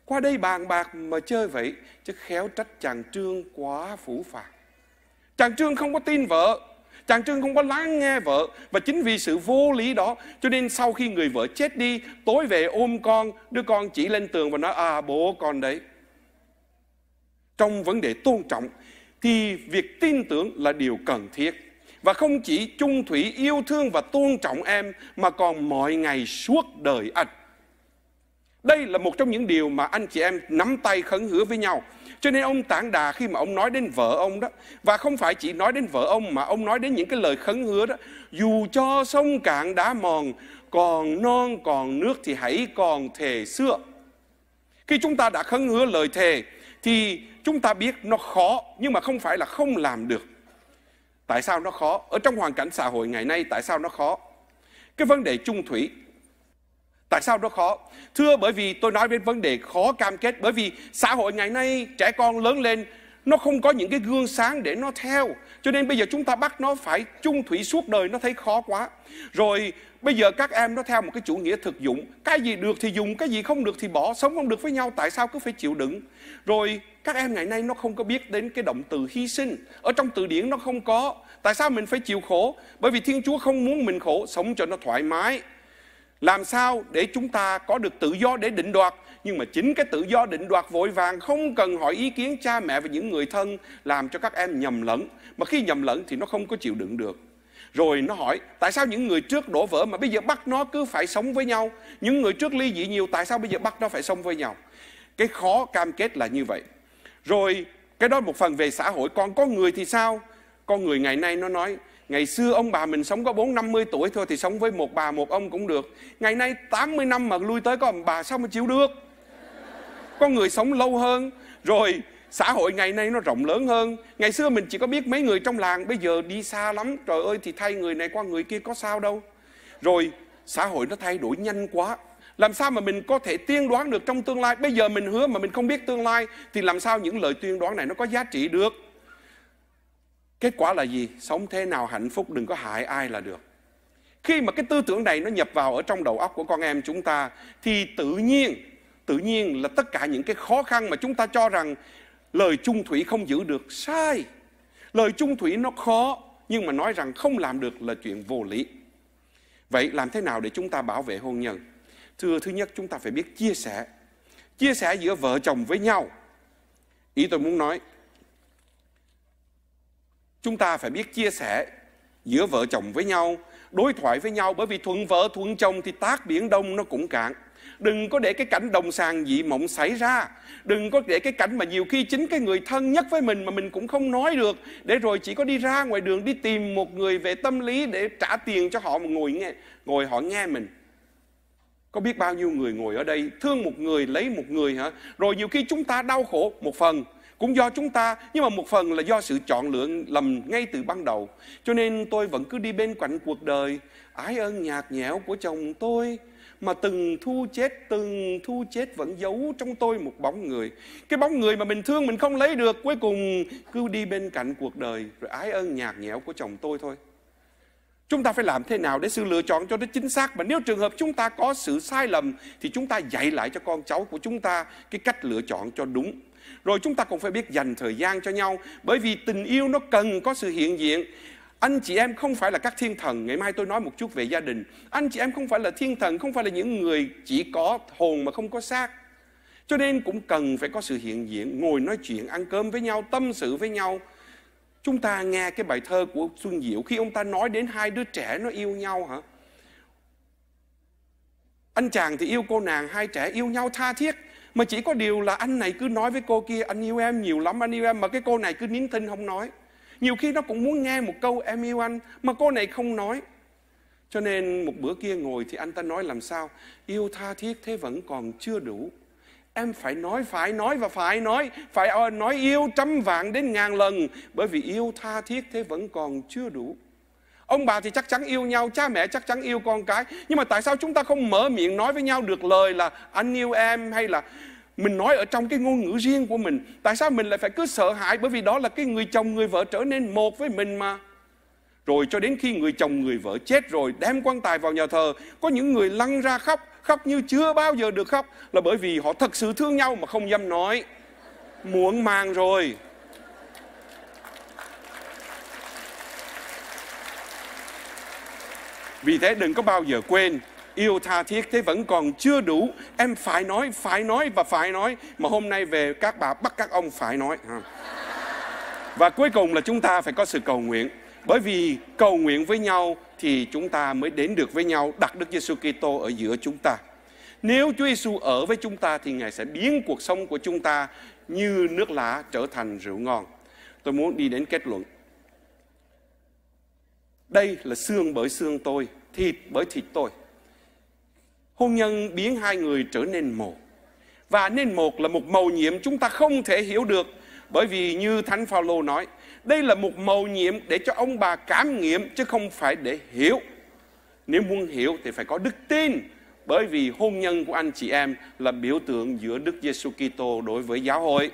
qua đây bàn bạc mà chơi vậy, chứ khéo trách chàng Trương quá phủ phạt. Chàng Trương không có tin vợ, chàng Trương không có lắng nghe vợ, và chính vì sự vô lý đó, cho nên sau khi người vợ chết đi, tối về ôm con, đứa con chỉ lên tường và nói, à bố con đấy. Trong vấn đề tôn trọng, thì việc tin tưởng là điều cần thiết và không chỉ chung thủy yêu thương và tôn trọng em mà còn mọi ngày suốt đời anh. Đây là một trong những điều mà anh chị em nắm tay khấn hứa với nhau. Cho nên ông Tảng Đà khi mà ông nói đến vợ ông đó Và không phải chỉ nói đến vợ ông mà ông nói đến những cái lời khấn hứa đó Dù cho sông cạn đá mòn Còn non còn nước thì hãy còn thề xưa Khi chúng ta đã khấn hứa lời thề Thì chúng ta biết nó khó Nhưng mà không phải là không làm được Tại sao nó khó? Ở trong hoàn cảnh xã hội ngày nay tại sao nó khó? Cái vấn đề chung thủy. Tại sao nó khó? Thưa bởi vì tôi nói đến vấn đề khó cam kết bởi vì xã hội ngày nay trẻ con lớn lên nó không có những cái gương sáng để nó theo cho nên bây giờ chúng ta bắt nó phải chung thủy suốt đời nó thấy khó quá rồi Bây giờ các em nó theo một cái chủ nghĩa thực dụng, cái gì được thì dùng, cái gì không được thì bỏ, sống không được với nhau tại sao cứ phải chịu đựng. Rồi các em ngày nay nó không có biết đến cái động từ hy sinh, ở trong từ điển nó không có. Tại sao mình phải chịu khổ? Bởi vì Thiên Chúa không muốn mình khổ, sống cho nó thoải mái. Làm sao để chúng ta có được tự do để định đoạt nhưng mà chính cái tự do định đoạt vội vàng không cần hỏi ý kiến cha mẹ và những người thân làm cho các em nhầm lẫn mà khi nhầm lẫn thì nó không có chịu đựng được rồi nó hỏi, tại sao những người trước đổ vỡ mà bây giờ bắt nó cứ phải sống với nhau? Những người trước ly dị nhiều, tại sao bây giờ bắt nó phải sống với nhau? Cái khó cam kết là như vậy. Rồi cái đó một phần về xã hội, còn có người thì sao? Con người ngày nay nó nói, Ngày xưa ông bà mình sống có bốn năm mươi tuổi thôi thì sống với một bà một ông cũng được. Ngày nay tám mươi năm mà lui tới có ông bà sao mà chịu được. Con người sống lâu hơn rồi xã hội ngày nay nó rộng lớn hơn ngày xưa mình chỉ có biết mấy người trong làng bây giờ đi xa lắm trời ơi thì thay người này qua người kia có sao đâu rồi xã hội nó thay đổi nhanh quá làm sao mà mình có thể tiên đoán được trong tương lai bây giờ mình hứa mà mình không biết tương lai thì làm sao những lời tiên đoán này nó có giá trị được kết quả là gì sống thế nào hạnh phúc đừng có hại ai là được khi mà cái tư tưởng này nó nhập vào ở trong đầu óc của con em chúng ta thì tự nhiên tự nhiên là tất cả những cái khó khăn mà chúng ta cho rằng lời chung thủy không giữ được sai lời chung thủy nó khó nhưng mà nói rằng không làm được là chuyện vô lý vậy làm thế nào để chúng ta bảo vệ hôn nhân thưa thứ nhất chúng ta phải biết chia sẻ chia sẻ giữa vợ chồng với nhau ý tôi muốn nói chúng ta phải biết chia sẻ giữa vợ chồng với nhau đối thoại với nhau bởi vì thuận vợ thuận chồng thì tác biển đông nó cũng cạn đừng có để cái cảnh đồng sàng dị mộng xảy ra đừng có để cái cảnh mà nhiều khi chính cái người thân nhất với mình mà mình cũng không nói được để rồi chỉ có đi ra ngoài đường đi tìm một người về tâm lý để trả tiền cho họ mà ngồi nghe ngồi họ nghe mình có biết bao nhiêu người ngồi ở đây thương một người lấy một người hả rồi nhiều khi chúng ta đau khổ một phần cũng do chúng ta nhưng mà một phần là do sự chọn lựa lầm ngay từ ban đầu cho nên tôi vẫn cứ đi bên cạnh cuộc đời ái ơn nhạt nhẽo của chồng tôi mà từng thu chết từng thu chết vẫn giấu trong tôi một bóng người cái bóng người mà mình thương mình không lấy được cuối cùng cứ đi bên cạnh cuộc đời rồi ái ơn nhạt nhẽo của chồng tôi thôi chúng ta phải làm thế nào để sự lựa chọn cho nó chính xác mà nếu trường hợp chúng ta có sự sai lầm thì chúng ta dạy lại cho con cháu của chúng ta cái cách lựa chọn cho đúng rồi chúng ta cũng phải biết dành thời gian cho nhau bởi vì tình yêu nó cần có sự hiện diện anh chị em không phải là các thiên thần, ngày mai tôi nói một chút về gia đình. Anh chị em không phải là thiên thần, không phải là những người chỉ có hồn mà không có xác. Cho nên cũng cần phải có sự hiện diện, ngồi nói chuyện, ăn cơm với nhau, tâm sự với nhau. Chúng ta nghe cái bài thơ của Xuân Diệu khi ông ta nói đến hai đứa trẻ nó yêu nhau hả? Anh chàng thì yêu cô nàng, hai trẻ yêu nhau tha thiết. Mà chỉ có điều là anh này cứ nói với cô kia, anh yêu em nhiều lắm, anh yêu em. Mà cái cô này cứ nín thinh không nói. Nhiều khi nó cũng muốn nghe một câu em yêu anh mà cô này không nói. Cho nên một bữa kia ngồi thì anh ta nói làm sao? Yêu tha thiết thế vẫn còn chưa đủ. Em phải nói, phải nói và phải nói, phải ờ, nói yêu trăm vạn đến ngàn lần bởi vì yêu tha thiết thế vẫn còn chưa đủ. Ông bà thì chắc chắn yêu nhau, cha mẹ chắc chắn yêu con cái. Nhưng mà tại sao chúng ta không mở miệng nói với nhau được lời là anh yêu em hay là mình nói ở trong cái ngôn ngữ riêng của mình tại sao mình lại phải cứ sợ hãi bởi vì đó là cái người chồng người vợ trở nên một với mình mà rồi cho đến khi người chồng người vợ chết rồi đem quan tài vào nhà thờ có những người lăn ra khóc khóc như chưa bao giờ được khóc là bởi vì họ thật sự thương nhau mà không dám nói muộn màng rồi vì thế đừng có bao giờ quên yêu tha thiết thế vẫn còn chưa đủ em phải nói phải nói và phải nói mà hôm nay về các bà bắt các ông phải nói và cuối cùng là chúng ta phải có sự cầu nguyện bởi vì cầu nguyện với nhau thì chúng ta mới đến được với nhau đặt Đức Giêsu Kitô ở giữa chúng ta nếu Chúa Giêsu ở với chúng ta thì Ngài sẽ biến cuộc sống của chúng ta như nước lã trở thành rượu ngon. Tôi muốn đi đến kết luận. Đây là xương bởi xương tôi, thịt bởi thịt tôi. Hôn nhân biến hai người trở nên một. Và nên một là một mầu nhiệm chúng ta không thể hiểu được bởi vì như Thánh Phaolô nói, đây là một mầu nhiệm để cho ông bà cảm nghiệm chứ không phải để hiểu. Nếu muốn hiểu thì phải có đức tin bởi vì hôn nhân của anh chị em là biểu tượng giữa Đức Giêsu Kitô đối với giáo hội.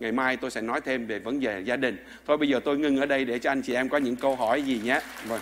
Ngày mai tôi sẽ nói thêm về vấn đề gia đình. Thôi bây giờ tôi ngưng ở đây để cho anh chị em có những câu hỏi gì nhé. Vâng.